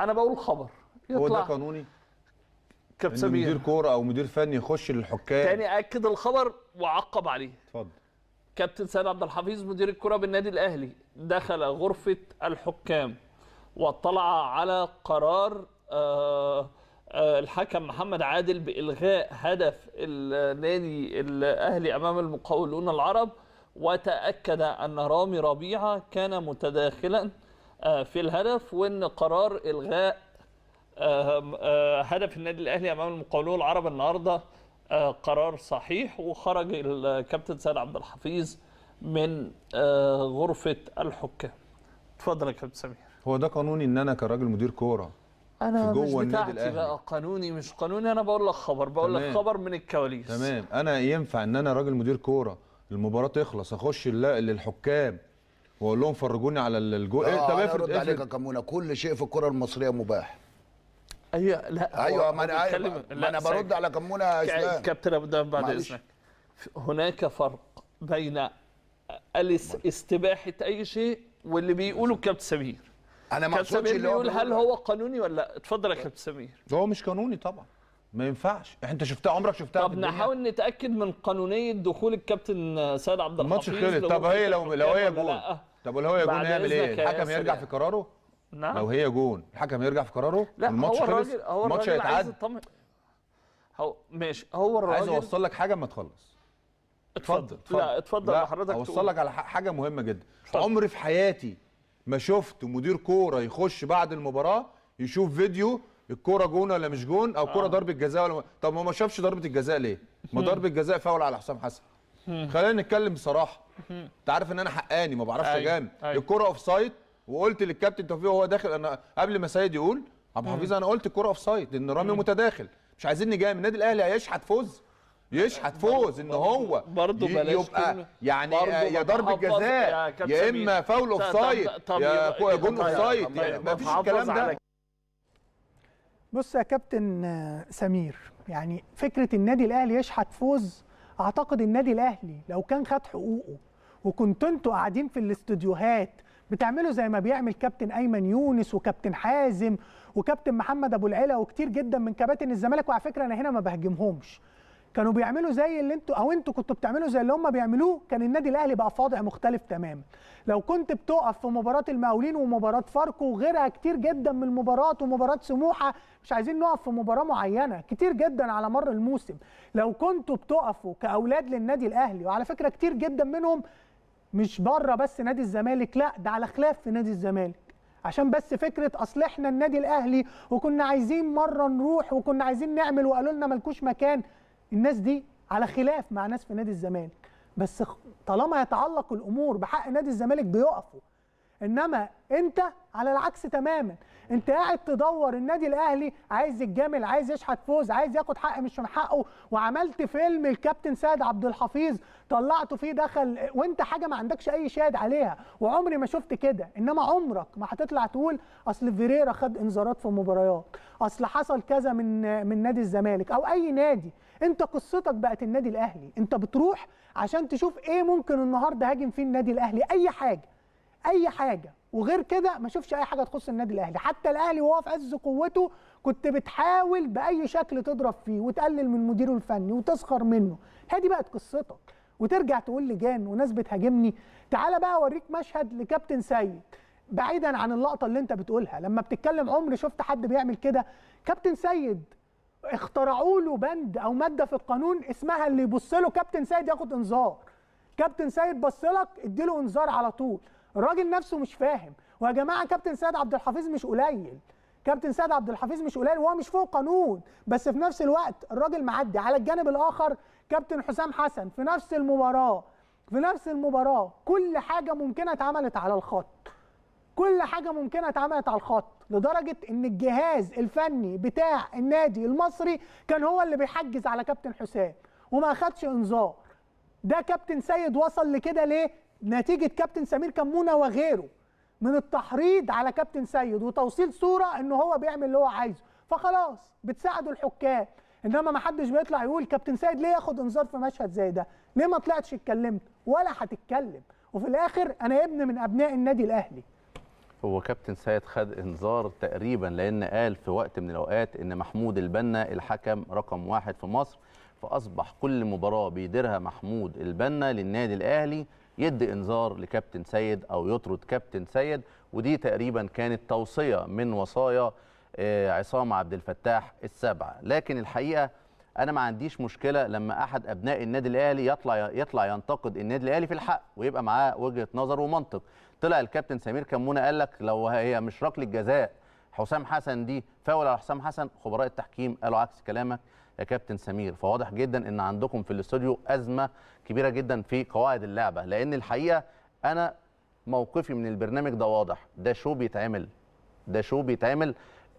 انا بقول خبر يطلع هو ده قانوني كابتن سمير مدير كوره او مدير فني يخش للحكام تاني اكد الخبر وعقب عليه اتفضل كابتن سيد عبد الحفيظ مدير الكره بالنادي الاهلي دخل غرفه الحكام واطلع على قرار آه، آه، الحكم محمد عادل بإلغاء هدف النادي الأهلي أمام المقاولون العرب وتأكد أن رامي ربيعة كان متداخلا آه، في الهدف وان قرار الغاء آه، آه، هدف النادي الاهلي امام المقاولون العرب النهارده قرار صحيح وخرج الكابتن سيد عبد الحفيظ من غرفه الحكام اتفضل يا كابتن سمير هو ده قانوني ان انا كراجل مدير كوره انا مش بتاعتي بقى قانوني مش قانوني انا بقول لك خبر بقول لك خبر من الكواليس تمام انا ينفع ان انا راجل مدير كوره المباراه تخلص اخش للحكام واقول لهم فرجوني على الجو آه طب افرض افرض عليك يا كمونه كل شيء في الكره المصريه مباح ايوه لا ايوه ما انا أيوة ما انا برد على كمونه يا كابتن ابو دام بعد اذنك هناك فرق بين استباحه اي شيء واللي بيقوله كابتن سمير انا ما اقصدش اللي بيقول هل هو قانوني ولا لا اتفضل يا كابتن سمير هو مش قانوني طبعا ما ينفعش انت شفتها عمرك شفتها طب نحاول نتاكد من قانونيه دخول الكابتن سيد عبد الحفيظ الماتش خلص طب هي لو لو هي جول طب ولو هي جون يعمل ايه؟ الحكم يرجع في يعني. قراره؟ نعم لو هي جون الحكم يرجع في قراره؟ لا الماتش هو الراجل هو الماتش هيتعاد هو ماشي هو الراجل عايز اوصل لك حاجه اما تخلص اتفضل اتفضل لا اتفضل لحضرتك اوصل لك على حاجه مهمه جدا اتفضل. عمري في حياتي ما شفت مدير كوره يخش بعد المباراه يشوف فيديو الكوره جون ولا مش جون او كوره آه. ضربه جزاء ولا طب ما ما شافش ضربه الجزاء ليه؟ ما ضربه الجزاء فاول على حسام حسن خلينا نتكلم بصراحه انت عارف ان انا حقاني ما بعرفش أيوه، اجامل أيوة. الكره اوف سايد وقلت للكابتن توفيق وهو داخل انا قبل ما سيد يقول عبد الحفيظ انا قلت الكره اوف سايد لان رامي متداخل مش عايزين نجامل النادي الاهلي هيشحت فوز يشحت فوز ان هو برضه بلاش يبقى يعني يا ضربه جزاء يا اما فاول اوف سايد يا جون إيه؟ اوف سايد يعني ما مفيش الكلام ده بص يا كابتن آه، سمير يعني فكره النادي الاهلي يشحت فوز اعتقد النادي الاهلي لو كان خد حقوقه وكنتوا انتوا قاعدين في الاستوديوهات بتعملوا زي ما بيعمل كابتن ايمن يونس وكابتن حازم وكابتن محمد ابو العلا وكتير جدا من كباتن الزمالك وعلى فكره انا هنا ما بهاجمهمش كانوا بيعملوا زي اللي انتوا او انتوا كنتوا بتعملوا زي اللي هم بيعملوه كان النادي الاهلي بقى في وضع مختلف تماما لو كنت بتقف في مباراه المقاولين ومباراه فاركو وغيرها كتير جدا من المباريات ومباراه سموحه مش عايزين نقف في مباراه معينه كتير جدا على مر الموسم لو كنتوا بتقفوا كاولاد للنادي الاهلي وعلى فكره كتير جدا منهم مش بره بس نادي الزمالك لا ده على خلاف في نادي الزمالك عشان بس فكره اصل احنا النادي الاهلي وكنا عايزين مره نروح وكنا عايزين نعمل وقالوا لنا ملكوش مكان الناس دي على خلاف مع ناس في نادي الزمالك بس طالما يتعلق الامور بحق نادي الزمالك بيقفوا انما انت على العكس تماما انت قاعد تدور النادي الاهلي عايز يتجامل عايز يشحت فوز عايز ياخد حق مش من حقه وعملت فيلم الكابتن سيد عبد الحفيظ طلعته فيه دخل وانت حاجه ما عندكش اي شاهد عليها وعمري ما شفت كده انما عمرك ما هتطلع تقول اصل فيريرا خد انذارات في مباريات اصل حصل كذا من من نادي الزمالك او اي نادي انت قصتك بقت النادي الاهلي انت بتروح عشان تشوف ايه ممكن النهارده هاجم فيه النادي الاهلي اي حاجه اي حاجه وغير كده ما شوفش اي حاجه تخص النادي الاهلي حتى الاهلي وهو في عز قوته كنت بتحاول باي شكل تضرب فيه وتقلل من مديره الفني وتسخر منه هي دي بقت قصتك وترجع تقول لي جان وناس بتهاجمني تعالى بقى اوريك مشهد لكابتن سيد بعيدا عن اللقطه اللي انت بتقولها لما بتتكلم عمر شفت حد بيعمل كده كابتن سيد اخترعوا له بند او ماده في القانون اسمها اللي يبص له كابتن سيد ياخد انذار كابتن سيد بص لك اديله انذار على طول الراجل نفسه مش فاهم ويا جماعه كابتن سيد عبد الحفيظ مش قليل كابتن سيد عبد الحفيظ مش قليل وهو مش فوق قانون بس في نفس الوقت الراجل معدي على الجانب الاخر كابتن حسام حسن في نفس المباراه في نفس المباراه كل حاجه ممكنه اتعملت على الخط كل حاجه ممكنه اتعملت على الخط لدرجه ان الجهاز الفني بتاع النادي المصري كان هو اللي بيحجز على كابتن حسام وما اخدش انذار ده كابتن سيد وصل لكده ليه نتيجه كابتن سمير كمونه وغيره من التحريض على كابتن سيد وتوصيل صوره ان هو بيعمل اللي هو عايزه فخلاص بتساعدوا الحكام انما ما حدش بيطلع يقول كابتن سيد ليه ياخد انذار في مشهد زي ده ليه ما طلعتش اتكلمت ولا هتتكلم وفي الاخر انا ابن من ابناء النادي الاهلي هو كابتن سيد خد انذار تقريبا لان قال في وقت من الاوقات ان محمود البنا الحكم رقم واحد في مصر فاصبح كل مباراه بيديرها محمود البنا للنادي الاهلي يدي انذار لكابتن سيد او يطرد كابتن سيد ودي تقريبا كانت توصيه من وصايا آه، عصام عبد الفتاح السابعه لكن الحقيقه انا ما عنديش مشكله لما احد ابناء النادي الاهلي يطلع يطلع ينتقد النادي الاهلي في الحق ويبقى معاه وجهه نظر ومنطق طلع الكابتن سمير كمونه قال لك لو هي مش ركله جزاء حسام حسن دي فاول على حسام حسن خبراء التحكيم قالوا عكس كلامك يا كابتن سمير فواضح جدا ان عندكم في الاستوديو ازمه كبيره جدا في قواعد اللعبه لان الحقيقه انا موقفي من البرنامج ده واضح ده شو بيتعمل ده شو بيتعمل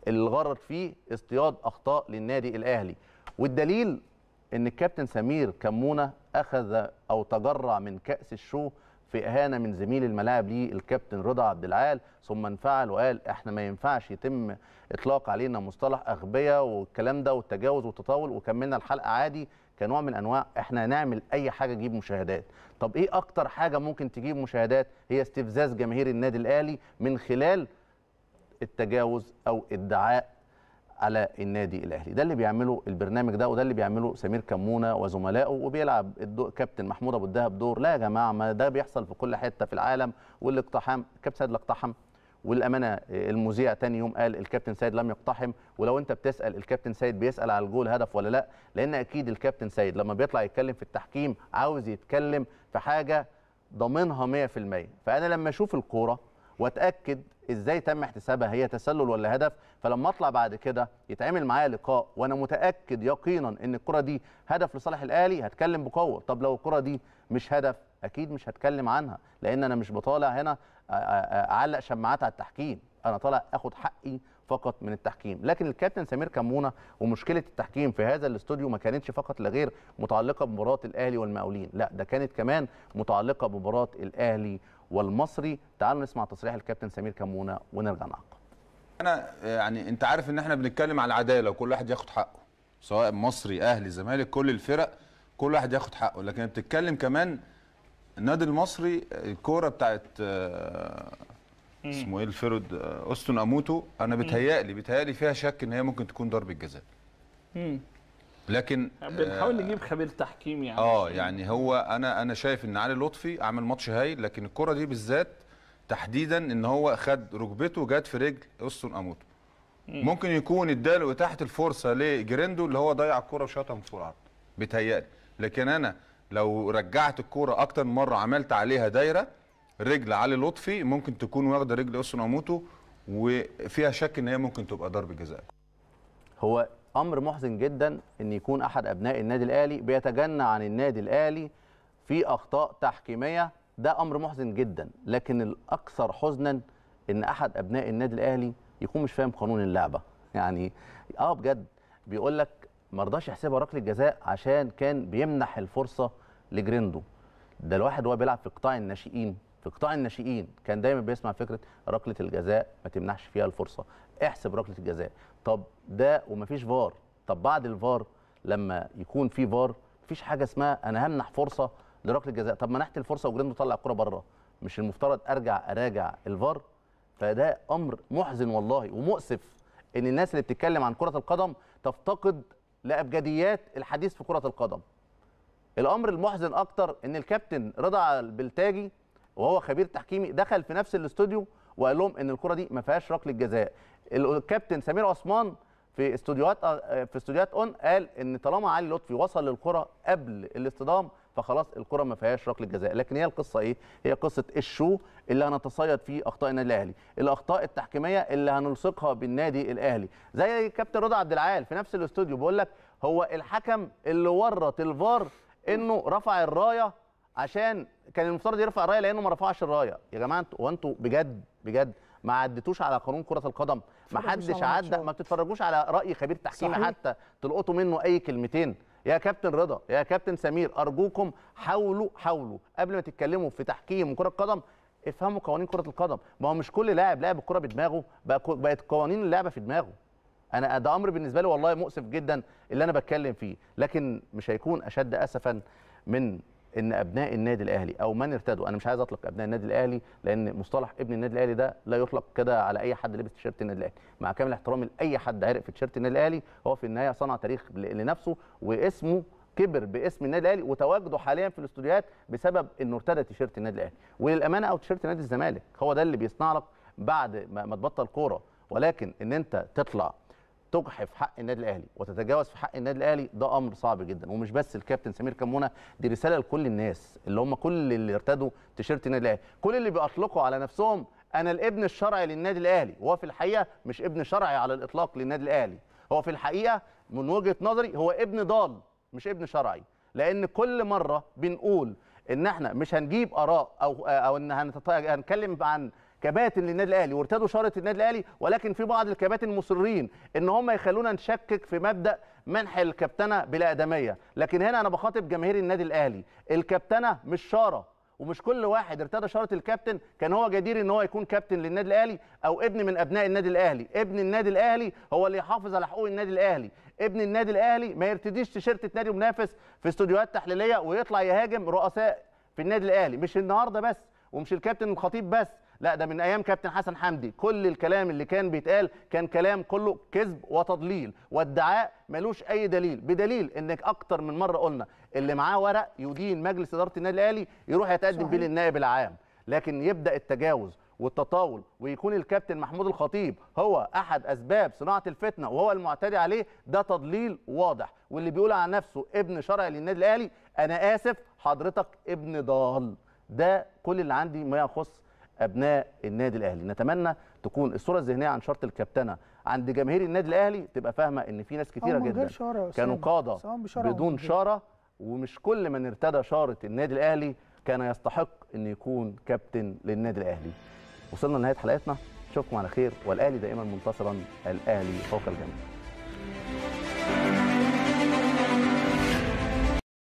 الغرض فيه اصطياد اخطاء للنادي الاهلي والدليل ان الكابتن سمير كمونه اخذ او تجرع من كاس الشو في اهانه من زميل الملاعب ليه الكابتن رضا عبد العال ثم انفعل وقال احنا ما ينفعش يتم اطلاق علينا مصطلح اغبياء والكلام ده والتجاوز والتطاول وكملنا الحلقه عادي كنوع من انواع احنا هنعمل اي حاجه تجيب مشاهدات طب ايه اكتر حاجه ممكن تجيب مشاهدات هي استفزاز جماهير النادي الاهلي من خلال التجاوز او ادعاء على النادي الاهلي ده اللي بيعمله البرنامج ده وده اللي بيعمله سمير كمونه وزملائه وبيلعب كابتن محمود ابو الدهب دور لا يا جماعه ما ده بيحصل في كل حته في العالم والاقتحام كابتن سيد الاقتحم والامانه المذيع تاني يوم قال الكابتن سيد لم يقتحم ولو انت بتسال الكابتن سيد بيسال على الجول هدف ولا لا لان اكيد الكابتن سيد لما بيطلع يتكلم في التحكيم عاوز يتكلم في حاجه ضامنها 100% فانا لما اشوف الكوره واتاكد ازاي تم احتسابها هي تسلل ولا هدف فلما اطلع بعد كده يتعمل معايا لقاء وانا متاكد يقينا ان الكره دي هدف لصالح الاهلي هتكلم بقوه طب لو الكره دي مش هدف اكيد مش هتكلم عنها لان انا مش بطالع هنا اعلق شماعات على التحكيم انا طالع اخد حقي فقط من التحكيم لكن الكابتن سمير كمونه ومشكله التحكيم في هذا الاستوديو ما كانتش فقط لغير متعلقه بمباراه الاهلي والمقاولين لا ده كانت كمان متعلقه بمباراه الاهلي والمصري تعالوا نسمع تصريح الكابتن سمير كمونه ونرجع نعقب انا آه، يعني انت عارف ان احنا بنتكلم على العداله وكل واحد ياخد حقه سواء مصري اهلي زمالك كل الفرق كل واحد ياخد حقه لكن بتتكلم كمان النادي المصري الكوره بتاعت آه، اسمه ايه الفرد آه، اوستون اموتو انا بتهيألي بتهيألي فيها شك ان هي ممكن تكون ضربه جزاء لكن بنحاول آه، نجيب خبير تحكيم يعني اه يعني هو انا انا شايف ان علي لطفي عمل ماتش هايل لكن الكره دي بالذات تحديدا ان هو خد ركبته جت في رجل استون اموتو ممكن يكون اداله اتاحه الفرصه لجريندو اللي هو ضيع الكره وشاطها من فوق العرض بيتهيألي لكن انا لو رجعت الكوره اكتر من مره عملت عليها دايره رجل علي لطفي ممكن تكون واخده رجل اوسون اموتو وفيها شك ان هي ممكن تبقى ضربه جزاء هو امر محزن جدا ان يكون احد ابناء النادي الاهلي بيتجنى عن النادي الاهلي في اخطاء تحكيميه ده امر محزن جدا لكن الاكثر حزنا ان احد ابناء النادي الاهلي يكون مش فاهم قانون اللعبه يعني اه بجد بيقول لك ما رضاش يحسبها ركله جزاء عشان كان بيمنح الفرصه لجريندو ده الواحد وهو بيلعب في قطاع الناشئين في قطاع الناشئين كان دايما بيسمع فكره ركله الجزاء ما تمنحش فيها الفرصه احسب ركله الجزاء طب ده ومفيش فار طب بعد الفار لما يكون في فار مفيش حاجه اسمها انا همنح فرصه لركله الجزاء طب منحت الفرصه وجريندو طلع الكره بره مش المفترض ارجع اراجع الفار فده امر محزن والله ومؤسف ان الناس اللي بتتكلم عن كره القدم تفتقد لابجديات الحديث في كره القدم الامر المحزن اكتر ان الكابتن رضا البلتاجي وهو خبير تحكيمي دخل في نفس الاستوديو وقال لهم ان الكره دي ما فيهاش ركله جزاء الكابتن سمير عثمان في استوديوهات آه، في استوديوهات اون قال ان طالما علي لطفي وصل للكره قبل الاصطدام فخلاص الكره ما فيهاش ركله جزاء لكن هي القصه ايه هي قصه الشو اللي هنتصيد فيه اخطاء النادي الاهلي الاخطاء التحكيميه اللي هنلصقها بالنادي الاهلي زي كابتن رضا عبد العال في نفس الاستوديو بيقول لك هو الحكم اللي ورط الفار انه رفع الرايه عشان كان المفترض يرفع الرايه لانه ما رفعش الرايه يا جماعه هو انتوا بجد بجد ما عدتوش على قانون كره القدم ما حدش عدى اه. ما بتتفرجوش على راي خبير تحكيمي حتى تلقطوا منه اي كلمتين يا كابتن رضا يا كابتن سمير ارجوكم حاولوا حاولوا قبل ما تتكلموا في تحكيم كره القدم افهموا قوانين كره القدم ما هو مش كل لاعب لعب الكره بدماغه بقت قوانين اللعبه في دماغه انا ده امر بالنسبه لي والله مؤسف جدا اللي انا بتكلم فيه لكن مش هيكون اشد اسفا من ان ابناء النادي الاهلي او من ارتدوا انا مش عايز اطلق ابناء النادي الاهلي لان مصطلح ابن النادي الاهلي ده لا يطلق كده على اي حد لبس تيشيرت النادي الاهلي مع كامل احترامي لاي حد عرق في تيشيرت النادي الاهلي هو في النهايه صنع تاريخ لنفسه واسمه كبر باسم النادي الاهلي وتواجده حاليا في الاستوديوهات بسبب انه ارتدى تيشيرت النادي الاهلي وللامانه او تيشيرت نادي الزمالك هو ده اللي بيصنع لك بعد ما تبطل كوره ولكن ان انت تطلع تجحف حق النادي الاهلي وتتجاوز في حق النادي الاهلي ده امر صعب جدا ومش بس الكابتن سمير كمونه دي رساله لكل الناس اللي هم كل اللي ارتدوا تيشيرت النادي الاهلي كل اللي بيطلقوا على نفسهم انا الابن الشرعي للنادي الاهلي وهو في الحقيقه مش ابن شرعي على الاطلاق للنادي الاهلي هو في الحقيقه من وجهه نظري هو ابن ضال مش ابن شرعي لان كل مره بنقول ان احنا مش هنجيب اراء او او ان هنتكلم عن كباتن للنادي الاهلي وارتدوا شاره النادي الاهلي ولكن في بعض الكباتن مصرين ان هم يخلونا نشكك في مبدا منح الكابتنه بلا ادميه لكن هنا انا بخاطب جماهير النادي الاهلي الكابتنه مش شاره ومش كل واحد ارتدى شاره الكابتن كان هو جدير ان هو يكون كابتن للنادي الاهلي او ابن من ابناء النادي الاهلي ابن النادي الاهلي هو اللي يحافظ على حقوق النادي الاهلي ابن النادي الاهلي ما يرتديش تيشرت نادي منافس في استوديوهات تحليليه ويطلع يهاجم رؤساء في النادي الاهلي مش النهارده بس ومش الكابتن الخطيب بس لا ده من ايام كابتن حسن حمدي كل الكلام اللي كان بيتقال كان كلام كله كذب وتضليل وادعاء ملوش اي دليل بدليل انك اكتر من مره قلنا اللي معاه ورق يدين مجلس اداره النادي الاهلي يروح يتقدم بيه للنائب العام لكن يبدا التجاوز والتطاول ويكون الكابتن محمود الخطيب هو احد اسباب صناعه الفتنه وهو المعتدي عليه ده تضليل واضح واللي بيقول عن نفسه ابن شرعي للنادي الاهلي انا اسف حضرتك ابن ضال ده كل اللي عندي ما يخص ابناء النادي الاهلي نتمنى تكون الصوره الذهنيه عن شرط الكابتنه عند جماهير النادي الاهلي تبقى فاهمه ان في ناس كثيره جدا كانوا قاده بدون شاره ومش كل من ارتدى شاره النادي الاهلي كان يستحق ان يكون كابتن للنادي الاهلي وصلنا لنهايه حلقتنا اشوفكم على خير والاهلي دائما منتصرا الاهلي فوق الجميع